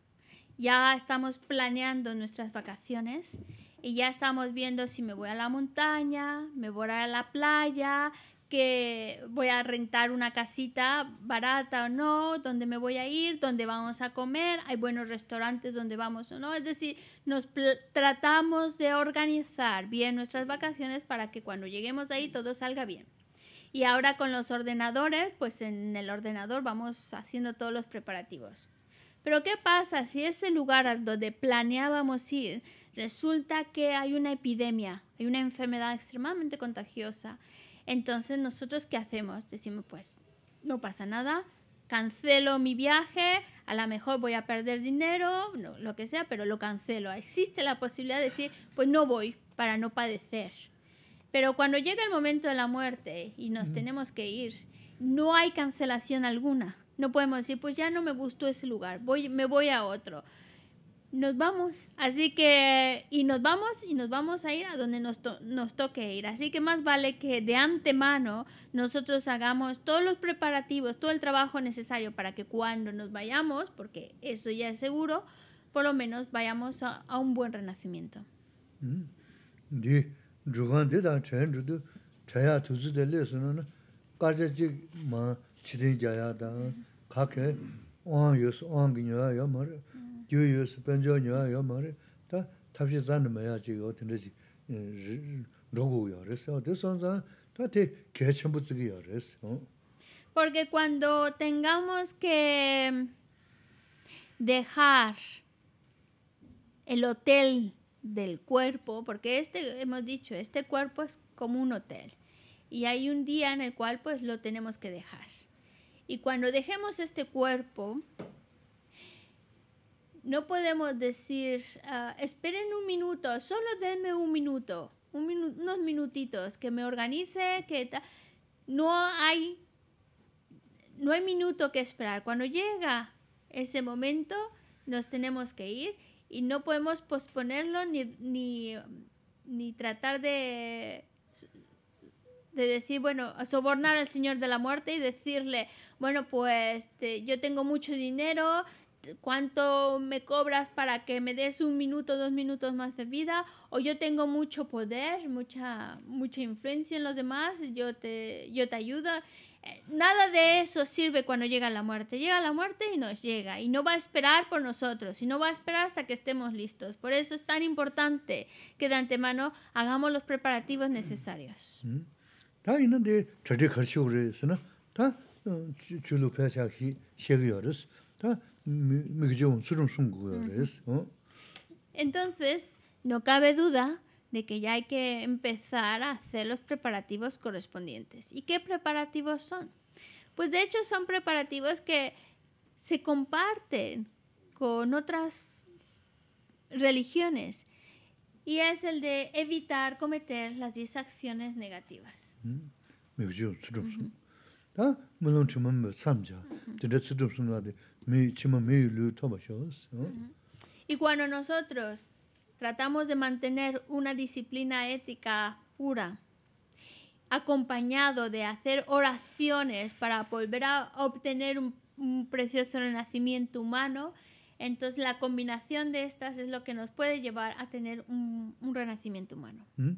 ya estamos planeando nuestras vacaciones y ya estamos viendo si me voy a la montaña, me voy a la playa, que voy a rentar una casita barata o no, dónde me voy a ir, dónde vamos a comer, hay buenos restaurantes donde vamos o no. Es decir, nos tratamos de organizar bien nuestras vacaciones para que cuando lleguemos ahí todo salga bien. Y ahora con los ordenadores, pues en el ordenador vamos haciendo todos los preparativos. Pero ¿qué pasa si ese lugar al donde planeábamos ir Resulta que hay una epidemia, hay una enfermedad extremadamente contagiosa. Entonces, ¿nosotros qué hacemos? Decimos, pues no pasa nada, cancelo mi viaje, a lo mejor voy a perder dinero, lo que sea, pero lo cancelo. Existe la posibilidad de decir, pues no voy para no padecer. Pero cuando llega el momento de la muerte y nos tenemos que ir, no hay cancelación alguna. No podemos decir, pues ya no me gustó ese lugar, voy, me voy a otro nos vamos. Así que, y nos vamos y nos vamos a ir a donde nos, toque ir. Así que más vale que de antemano nosotros hagamos todos los preparativos, todo el trabajo necesario para que cuando nos vayamos, porque eso ya es seguro, por lo menos vayamos a, un buen renacimiento. Porque cuando tengamos que dejar el hotel del cuerpo, porque este, hemos dicho, este cuerpo es como un hotel y hay un día en el cual pues lo tenemos que dejar. Y cuando dejemos este cuerpo, no podemos decir, ah, esperen un minuto, solo denme un minuto, unos minutitos, que me organice, que no hay, no hay minuto que esperar. Cuando llega ese momento, nos tenemos que ir y no podemos posponerlo ni, tratar de de decir, bueno, sobornar al Señor de la Muerte y decirle, bueno, pues este, yo tengo mucho dinero, cuánto me cobras para que me des un minuto, dos minutos más de vida, o yo tengo mucho poder, mucha, mucha influencia en los demás, yo te, yo te ayudo. Eh, nada de eso sirve cuando llega la muerte. Llega la muerte y nos llega. Y no va a esperar por nosotros. Y no va a esperar hasta que estemos listos. Por eso es tan importante que de antemano hagamos los preparativos necesarios. Mm. Mm. Entonces, no cabe duda de que ya hay que empezar a hacer los preparativos correspondientes. ¿Y qué preparativos son? Pues de hecho son preparativos que se comparten con otras religiones y es el de evitar cometer las 10 acciones negativas. Mm. Y cuando nosotros tratamos de mantener una disciplina ética pura, acompañado de hacer oraciones para volver a obtener un, precioso renacimiento humano, entonces la combinación de estas es lo que nos puede llevar a tener un, renacimiento humano. ¿Mm?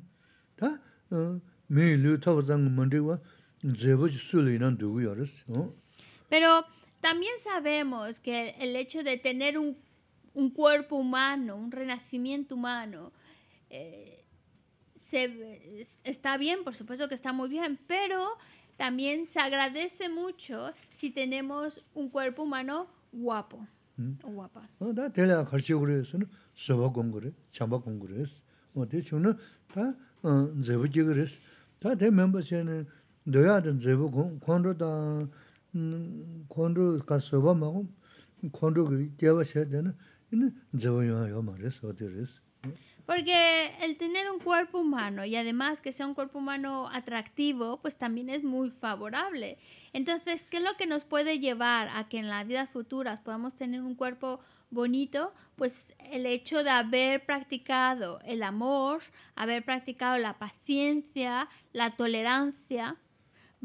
Pero también sabemos que el hecho de tener un, cuerpo humano, un renacimiento humano, eh, está bien, por supuesto que está muy bien, pero también se agradece mucho si tenemos un cuerpo humano guapo ¿Mm? o guapa. Porque el tener un cuerpo humano y además que sea un cuerpo humano atractivo, pues también es muy favorable. Entonces, ¿qué es lo que nos puede llevar a que en las vidas futuras podamos tener un cuerpo bonito? Pues el hecho de haber practicado el amor, haber practicado la paciencia, la tolerancia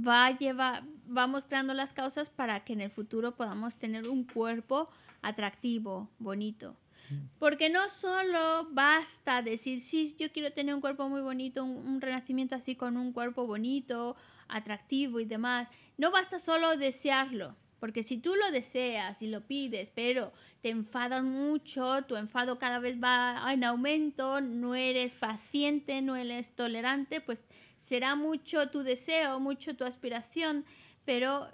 va a llevar, vamos creando las causas para que en el futuro podamos tener un cuerpo atractivo, bonito. Mm. Porque no solo basta decir, sí, yo quiero tener un cuerpo muy bonito, un, renacimiento así con un cuerpo bonito, atractivo y demás. No basta solo desearlo. Porque si tú lo deseas y lo pides, pero te enfadas mucho, tu enfado cada vez va en aumento, no eres paciente, no eres tolerante, pues será mucho tu deseo, mucho tu aspiración, pero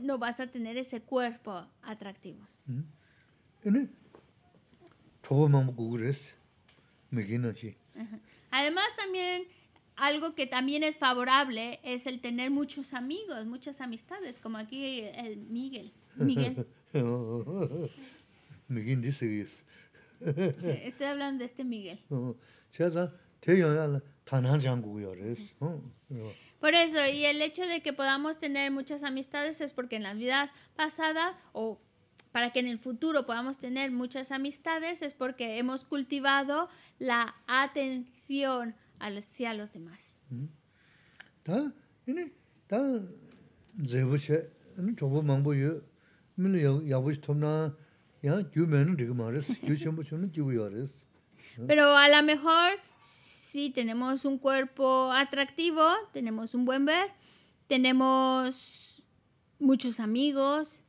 no vas a tener ese cuerpo atractivo. Mm-hmm. Además también algo que también es favorable es el tener muchos amigos, muchas amistades, como aquí el Miguel. Miguel. Miguel dice es. Eh, estoy hablando de este Miguel. Oh, Por eso, y el hecho de que podamos tener muchas amistades es porque en la vida pasada o para que en el futuro podamos tener muchas amistades es porque hemos cultivado la atención a los demás. Pero a lo mejor si tenemos un cuerpo atractivo, tenemos un buen ver, tenemos muchos amigos,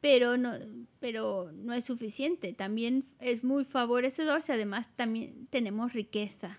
pero no, pero no es suficiente. También es muy favorecedor si además también tenemos riqueza.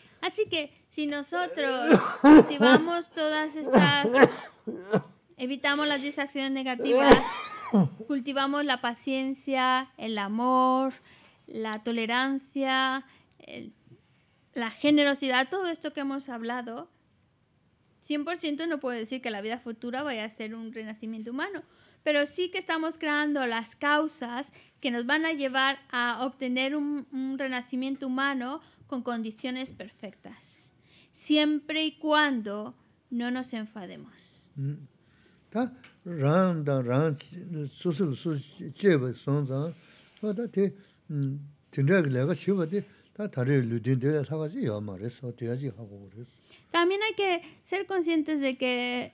Así que si nosotros cultivamos todas estas, evitamos las disacciones negativas, cultivamos la paciencia, el amor, la tolerancia, la generosidad, todo esto que hemos hablado, 100% no puedo decir que la vida futura vaya a ser un renacimiento humano, pero sí que estamos creando las causas que nos van a llevar a obtener un renacimiento humano con condiciones perfectas, siempre y cuando no nos enfademos. También hay que ser conscientes de que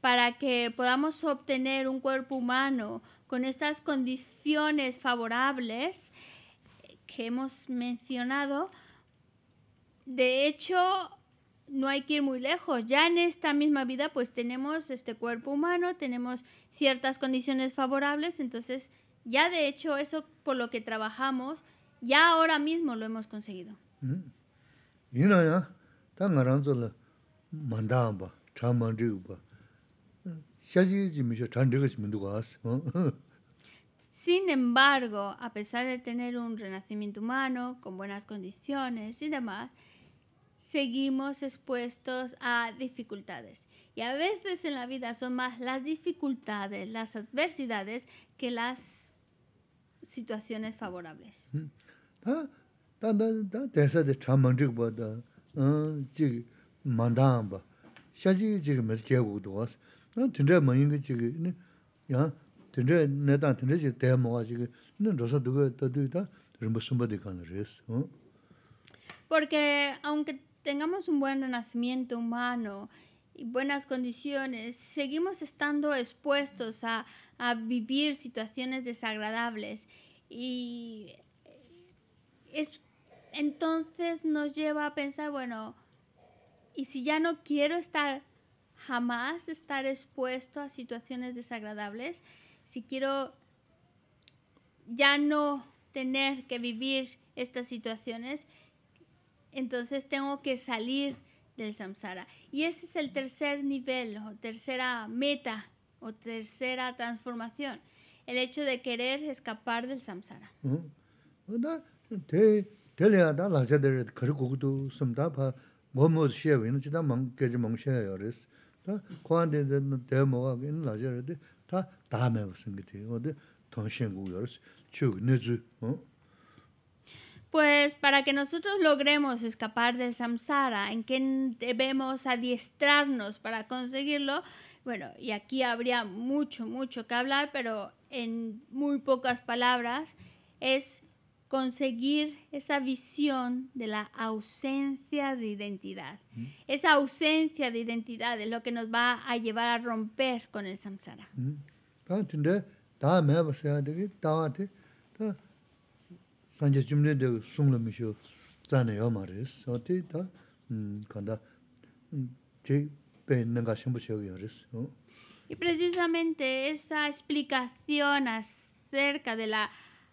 para que podamos obtener un cuerpo humano con estas condiciones favorables que hemos mencionado, de hecho, no hay que ir muy lejos. Ya en esta misma vida, pues tenemos este cuerpo humano, tenemos ciertas condiciones favorables, entonces ya de hecho eso por lo que trabajamos, ya ahora mismo lo hemos conseguido. Mm. ¿Ah? Sin embargo, a pesar de tener un renacimiento humano con buenas condiciones y demás, seguimos expuestos a dificultades. Y a veces en la vida son más las dificultades, las adversidades, que las situaciones favorables. Mm. Porque aunque tengamos un buen nacimiento humano y buenas condiciones, seguimos estando expuestos a, a vivir situaciones desagradables y es, entonces nos lleva a pensar, bueno, y si ya no quiero estar jamás estar expuesto a situaciones desagradables, si quiero ya no tener que vivir estas situaciones, entonces tengo que salir del samsara. Y ese es el tercer nivel o tercera meta o tercera transformación, el hecho de querer escapar del samsara. Pues para que nosotros logremos escapar del samsara, ¿en qué debemos adiestrarnos para conseguirlo? Bueno, y aquí habría mucho, mucho que hablar, pero en muy pocas palabras, es conseguir esa visión de la ausencia de identidad. Esa ausencia de identidad es lo que nos va a llevar a romper con el samsara. Y precisamente esa explicación acerca de la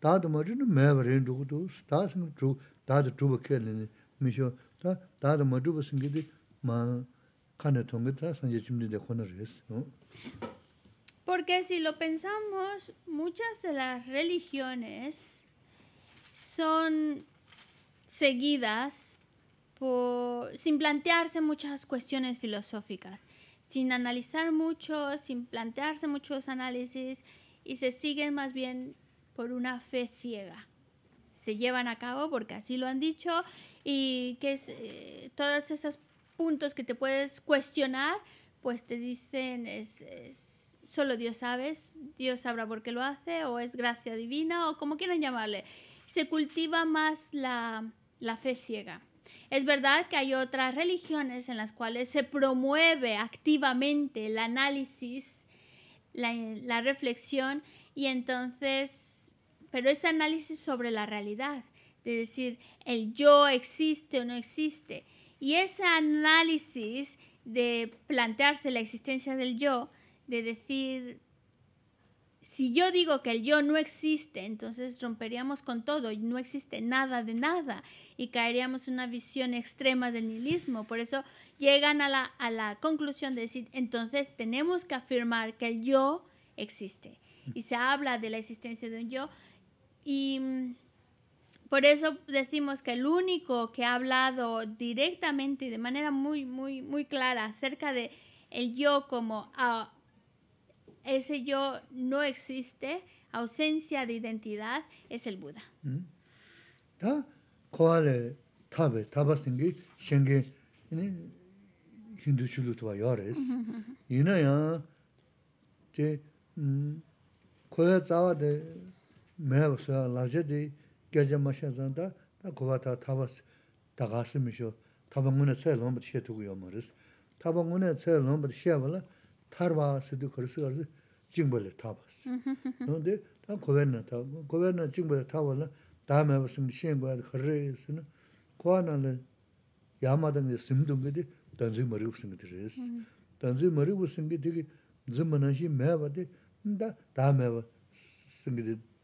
Porque si lo pensamos, muchas de las religiones son seguidas sin plantearse muchas cuestiones filosóficas, sin analizar mucho, sin plantearse muchos análisis y se siguen más bien por una fe ciega. Se llevan a cabo porque así lo han dicho y que es, eh, todos esos puntos que te puedes cuestionar, pues te dicen es, solo Dios sabe, Dios sabrá por qué lo hace o es gracia divina o como quieran llamarle. Se cultiva más la, fe ciega. Es verdad que hay otras religiones en las cuales se promueve activamente el análisis, la reflexión, y entonces pero ese análisis sobre la realidad, de decir el yo existe o no existe, y ese análisis de plantearse la existencia del yo, de decir, si yo digo que el yo no existe, entonces romperíamos con todo, y no existe nada de nada y caeríamos en una visión extrema del nihilismo. Por eso llegan a la, a la conclusión de decir, entonces tenemos que afirmar que el yo existe. Y se habla de la existencia de un yo, y mm, por eso decimos que el único que ha hablado directamente y de manera muy, muy, muy clara acerca de el yo como ah, ese yo no existe, ausencia de identidad, es el Buda. Mm. mèiwa suwaa lajaa dii, gejaa maa shaa zaan daa, daa kuwaa taa tawaas daa gaasi miisho, taba nguu naa caayi loo mbaad shaa tuquyaa maa raas. taba nguu naa caayi loo mbaad shaa wala, tarwaa si dii khirisi kaarzi, jingbo lai tawaas. Noo dii, taa kuwaa naa tawaa, kuwaa naa wala,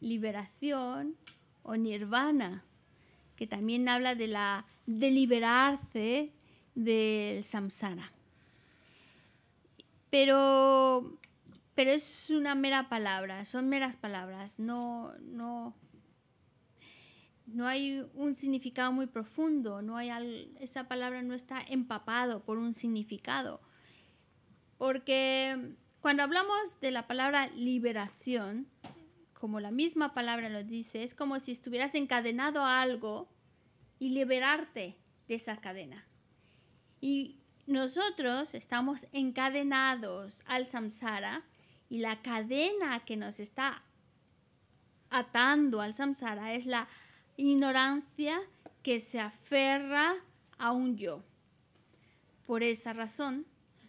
liberación o nirvana, que también habla de, la, de liberarse del samsara. Pero, pero es una mera palabra, son meras palabras, no, no, no hay un significado muy profundo, no hay esa palabra no está empapado por un significado. Porque cuando hablamos de la palabra liberación, como la misma palabra lo dice, es como si estuvieras encadenado a algo y liberarte de esa cadena. Y nosotros estamos encadenados al samsara y la cadena que nos está atando al samsara es la ignorancia que se aferra a un yo. Por esa razón,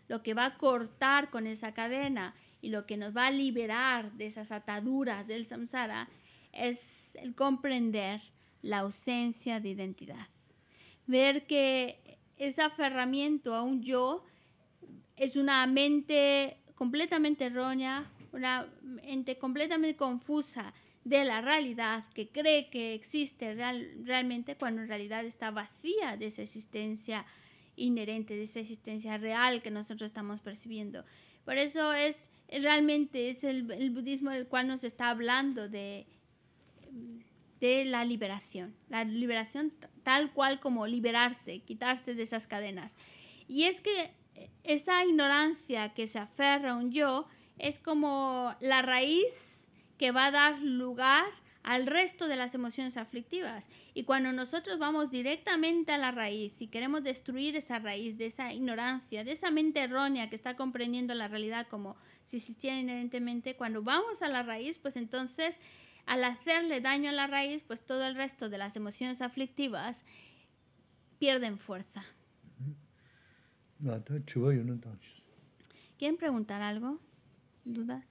lo que va a cortar con esa cadena y lo que nos va a liberar de esas ataduras del samsara es el comprender la ausencia de identidad. Ver que ese aferramiento a un yo es una mente completamente errónea, una mente completamente confusa de la realidad que cree que existe real, realmente cuando en realidad está vacía de esa existencia inherente, de esa existencia real que nosotros estamos percibiendo. Por eso es realmente es el, budismo el cual nos está hablando de, de la liberación, la liberación tal cual como liberarse, quitarse de esas cadenas. Y es que esa ignorancia que se aferra a un yo es como la raíz que va a dar lugar al resto de las emociones aflictivas. Y cuando nosotros vamos directamente a la raíz y queremos destruir esa raíz de esa ignorancia, de esa mente errónea que está comprendiendo la realidad como si existiera inherentemente, cuando vamos a la raíz, pues entonces al hacerle daño a la raíz, pues todo el resto de las emociones aflictivas pierden fuerza. ¿Quieren preguntar algo? ¿Dudas?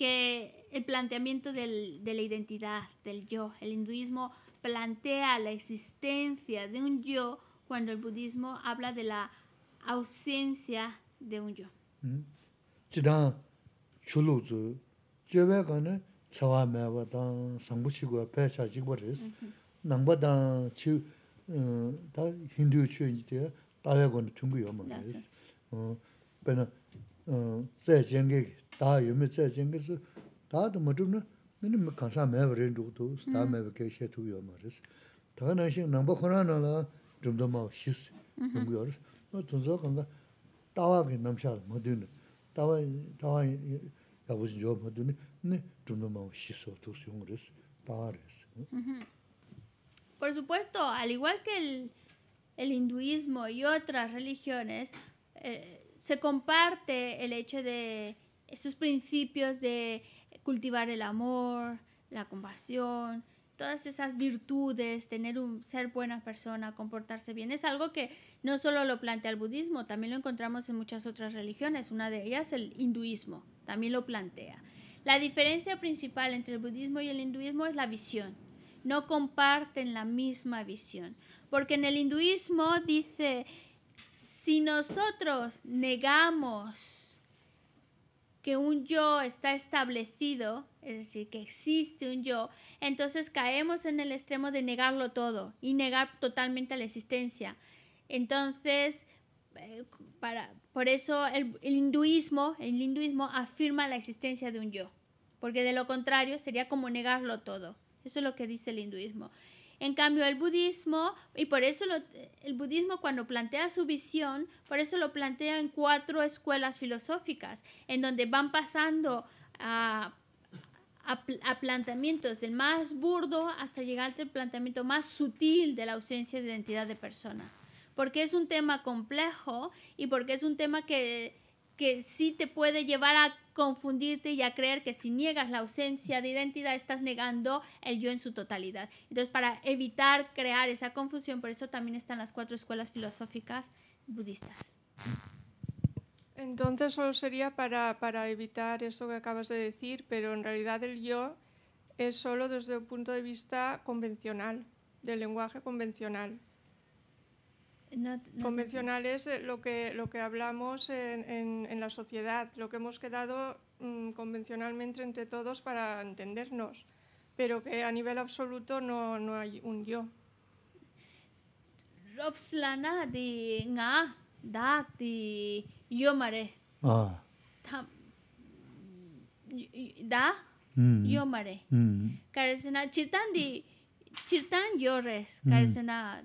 que el planteamiento de la identidad, del yo. El hinduismo plantea la existencia de un yo cuando el budismo habla de la ausencia de un yo. 다 yume tsa zinga su, taa da ma chubna, nini mi kansa mewa rin chuk tu, taa mewa kei she tu yo ma ris. Taa na shing nangpa khurana na la chumda ma shis, yungu yo ris. Ma tunzo kanga tawa ki namsha ma duni, tawa, tawa ya zin jo ma duni, nini chumda ma shis o tu su ris, Por supuesto, al igual que el, el hinduismo y otras religiones, eh, se comparte el hecho de esos principios de cultivar el amor, la compasión, todas esas virtudes, tener un ser buena persona, comportarse bien, es algo que no solo lo plantea el budismo, también lo encontramos en muchas otras religiones, una de ellas el hinduismo, también lo plantea. La diferencia principal entre el budismo y el hinduismo es la visión. No comparten la misma visión, porque en el hinduismo dice si nosotros negamos un yo está establecido, es decir, que existe un yo, entonces caemos en el extremo de negarlo todo y negar totalmente la existencia. Entonces, eh, para, por eso el, el, hinduismo, el hinduismo afirma la existencia de un yo, porque de lo contrario sería como negarlo todo. Eso es lo que dice el hinduismo. En cambio, el budismo, y por eso el budismo cuando plantea su visión, por eso lo plantea en cuatro escuelas filosóficas, en donde van pasando a, a planteamientos del más burdo hasta llegar al planteamiento más sutil de la ausencia de identidad de persona. Porque es un tema complejo y porque es un tema que que sí te puede llevar a confundirte y a creer que si niegas la ausencia de identidad estás negando el yo en su totalidad. Entonces, para evitar crear esa confusión, por eso también están las cuatro escuelas filosóficas budistas. Entonces, solo sería para, evitar eso que acabas de decir, pero en realidad el yo es solo desde un punto de vista convencional, del lenguaje convencional. Not, Convencional es eh, lo que, lo que hablamos en, en, la sociedad, lo que hemos quedado mm, convencionalmente entre todos para entendernos, pero que a nivel absoluto no, no hay un yo. Robslana di nga da di yomare. Ah. Da mm. yomare. Mm. Carecena chirtan di chirtan yores, carecena.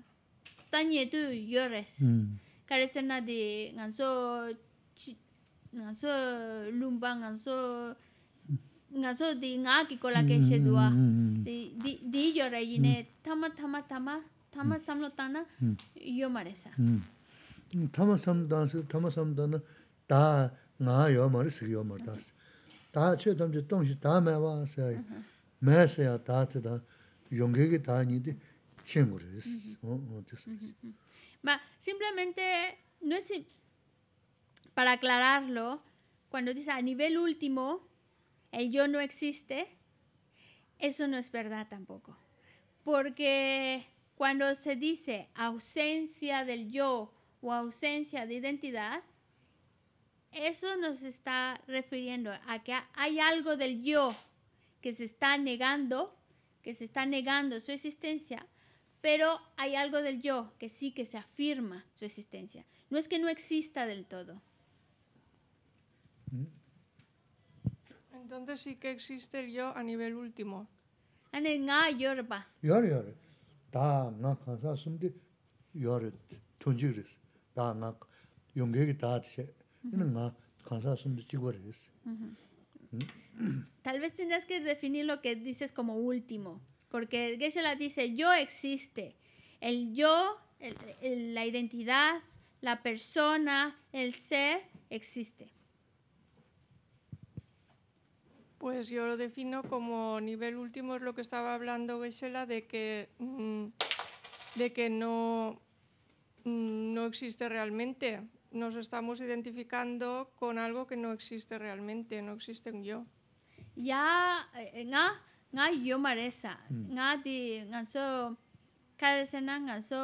tanye tu yores mm. kare sena de nganso nganso lumba nganso nganso di nga ki kola ke she dua di di yore yine mm. tama tama tama tama mm. samlo tana yo maresa tama sam dans tama sam na, ta nga yo maresa yo maresa ta mm-hmm. che tam je tong je ta ma wa sa ma mm-hmm. sa ya ta ta yong ge ge ni de simplemente, no es, para aclararlo, cuando dice a nivel último, el yo no existe, eso no es verdad tampoco. Porque cuando se dice ausencia del yo o ausencia de identidad, eso nos está refiriendo a que hay algo del yo que se está negando, que se está negando su existencia pero hay algo del yo que sí que se afirma su existencia. No es que no exista del todo. Mm. Entonces sí que existe el yo a nivel último. Mm. Tal vez tendrás que definir lo que dices como último porque geshe dice, yo existe. El yo, la identidad, la persona, el ser, existe. Pues yo lo defino como nivel último, es lo que estaba hablando Gesela, de que, mm, de que no, mm, no existe realmente. Nos estamos identificando con algo que no existe realmente, no existe un yo. Ya, eh, a nga yomare sa, hmm. nga di nga so karesena, nga so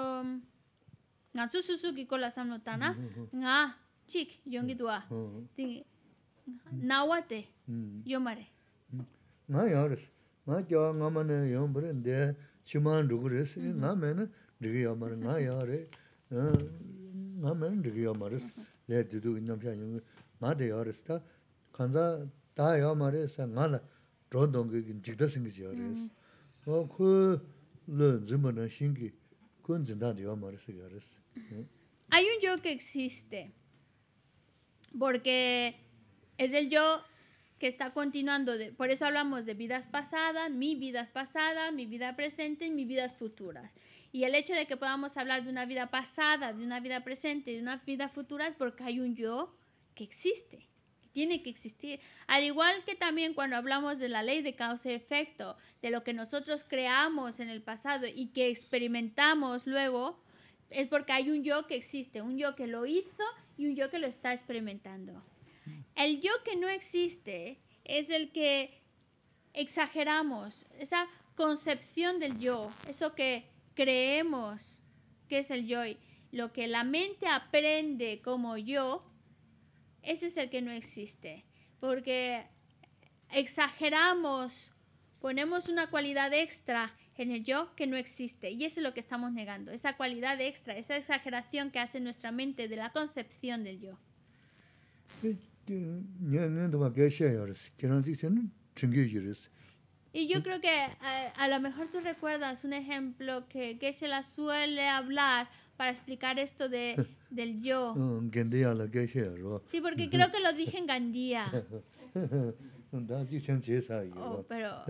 nga sususu ki kola samnota nga, hmm, hmm, nga chik yongidwa, tingi nawa de yomare. nga yores, nga jo nga mane yombre ndee chimaan ruku resi, nga mene riki yomare, nga yores, nga mene riki yomare resi, du duduk inyamsha yongi, ma de yoresi ta, kanza ta yomare sa nga la, Hay un yo que existe, porque es el yo que está continuando, de, por eso hablamos de vidas pasadas, mi vida pasada, mi vida presente y mi vida futuras. Y el hecho de que podamos hablar de una vida pasada, de una vida presente y de una vida futura es porque hay un yo que existe tiene que existir. Al igual que también cuando hablamos de la ley de causa y efecto, de lo que nosotros creamos en el pasado y que experimentamos luego, es porque hay un yo que existe, un yo que lo hizo y un yo que lo está experimentando. El yo que no existe es el que exageramos, esa concepción del yo, eso que creemos que es el yo, lo que la mente aprende como yo, ese es el que no existe, porque exageramos, ponemos una cualidad extra en el yo que no existe. Y eso es lo que estamos negando, esa cualidad extra, esa exageración que hace nuestra mente de la concepción del yo. Y yo creo que eh, a, lo mejor tú recuerdas un ejemplo que, que la suele hablar para explicar esto de, del yo. Mm, sí, porque creo que lo dije en Gandía. Oh, pero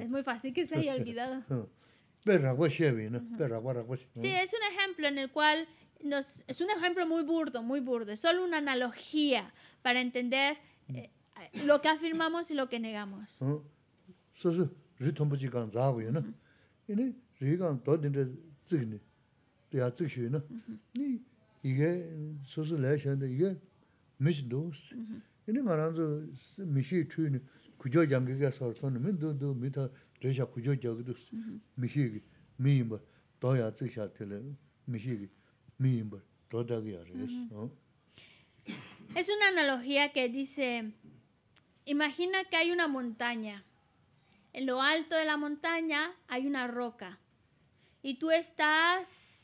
es muy fácil que se haya olvidado. Pues, pues, sí, es un ejemplo en el cual nos, es un ejemplo muy burdo, muy burdo, es solo una analogía para entender mm. eh, lo que afirmamos y lo que negamos. Es una analogía que dice, imagina que hay una montaña. En lo alto de la montaña hay una roca. Y tú estás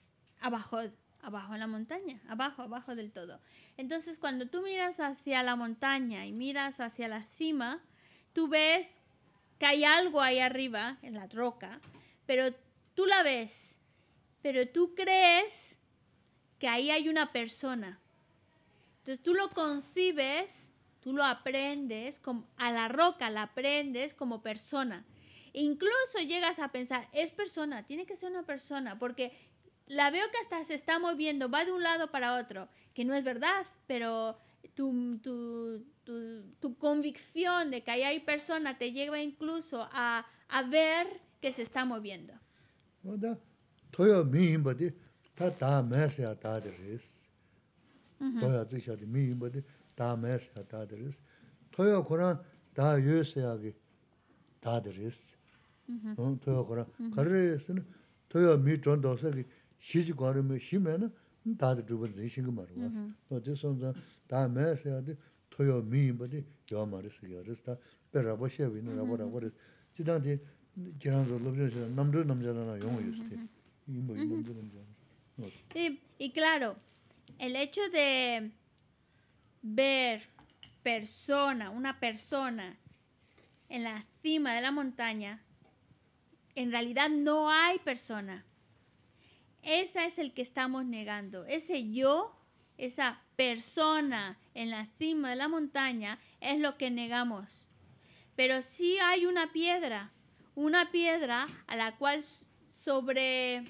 abajo, abajo en la montaña, abajo, abajo del todo. Entonces, cuando tú miras hacia la montaña y miras hacia la cima, tú ves que hay algo ahí arriba, en la roca, pero tú la ves, pero tú crees que ahí hay una persona. Entonces tú lo concibes, tú lo aprendes, como, a la roca la aprendes como persona. Incluso llegas a pensar, es persona, tiene que ser una persona, porque la veo que hasta se está moviendo, va de un lado para otro, que no es verdad, pero tu, tu, convicción de que hay persona te lleva incluso a, ver que se está moviendo shiji gwarime shime na dadi dhruva zin shingi marwaas. Dadi sonza dadi maya saya di toyo miinba di yaa maris, yaa ris, da pe rabo shewi na rabo rabo ris. Jidang di jiranzo lupzion shida namzho namzhala na yongo yus ti. Imbo imbo namzho namzhala. Y claro, el hecho de ver persona, una persona en la cima de la montaña, en realidad no hay persona. Ese es el que estamos negando. Ese yo, esa persona en la cima de la montaña es lo que negamos. Pero sí hay una piedra, una piedra a la cual sobre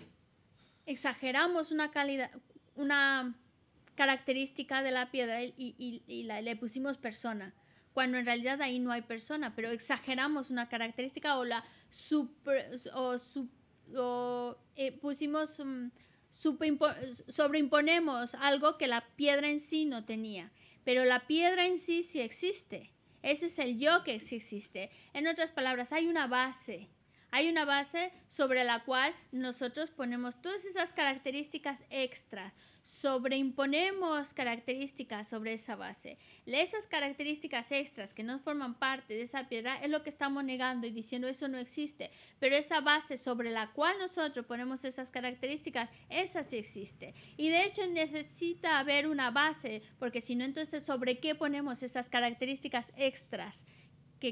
exageramos una calidad, una característica de la piedra y, le pusimos persona, cuando en realidad ahí no hay persona, pero exageramos una característica o la super, eh, pusimos, mm, sobreimponemos algo que la piedra en sí no tenía, pero la piedra en sí sí existe. Ese es el yo que sí existe. En otras palabras, hay una base. Hay una base sobre la cual nosotros ponemos todas esas características extras, sobreimponemos características sobre esa base. Esas características extras que no forman parte de esa piedra es lo que estamos negando y diciendo eso no existe, pero esa base sobre la cual nosotros ponemos esas características, esa sí existe. Y de hecho necesita haber una base, porque si no, entonces sobre qué ponemos esas características extras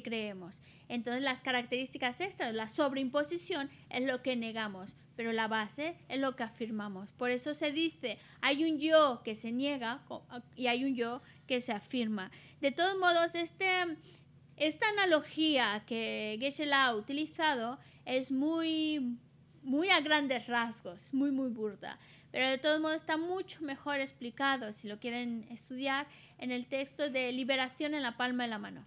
creemos. Entonces las características extras, la sobreimposición es lo que negamos, pero la base es lo que afirmamos. Por eso se dice, hay un yo que se niega y hay un yo que se afirma. De todos modos, este, esta analogía que Geshe-la ha utilizado es muy, muy a grandes rasgos, muy, muy burda pero de todos modos está mucho mejor explicado, si lo quieren estudiar, en el texto de Liberación en la palma de la mano.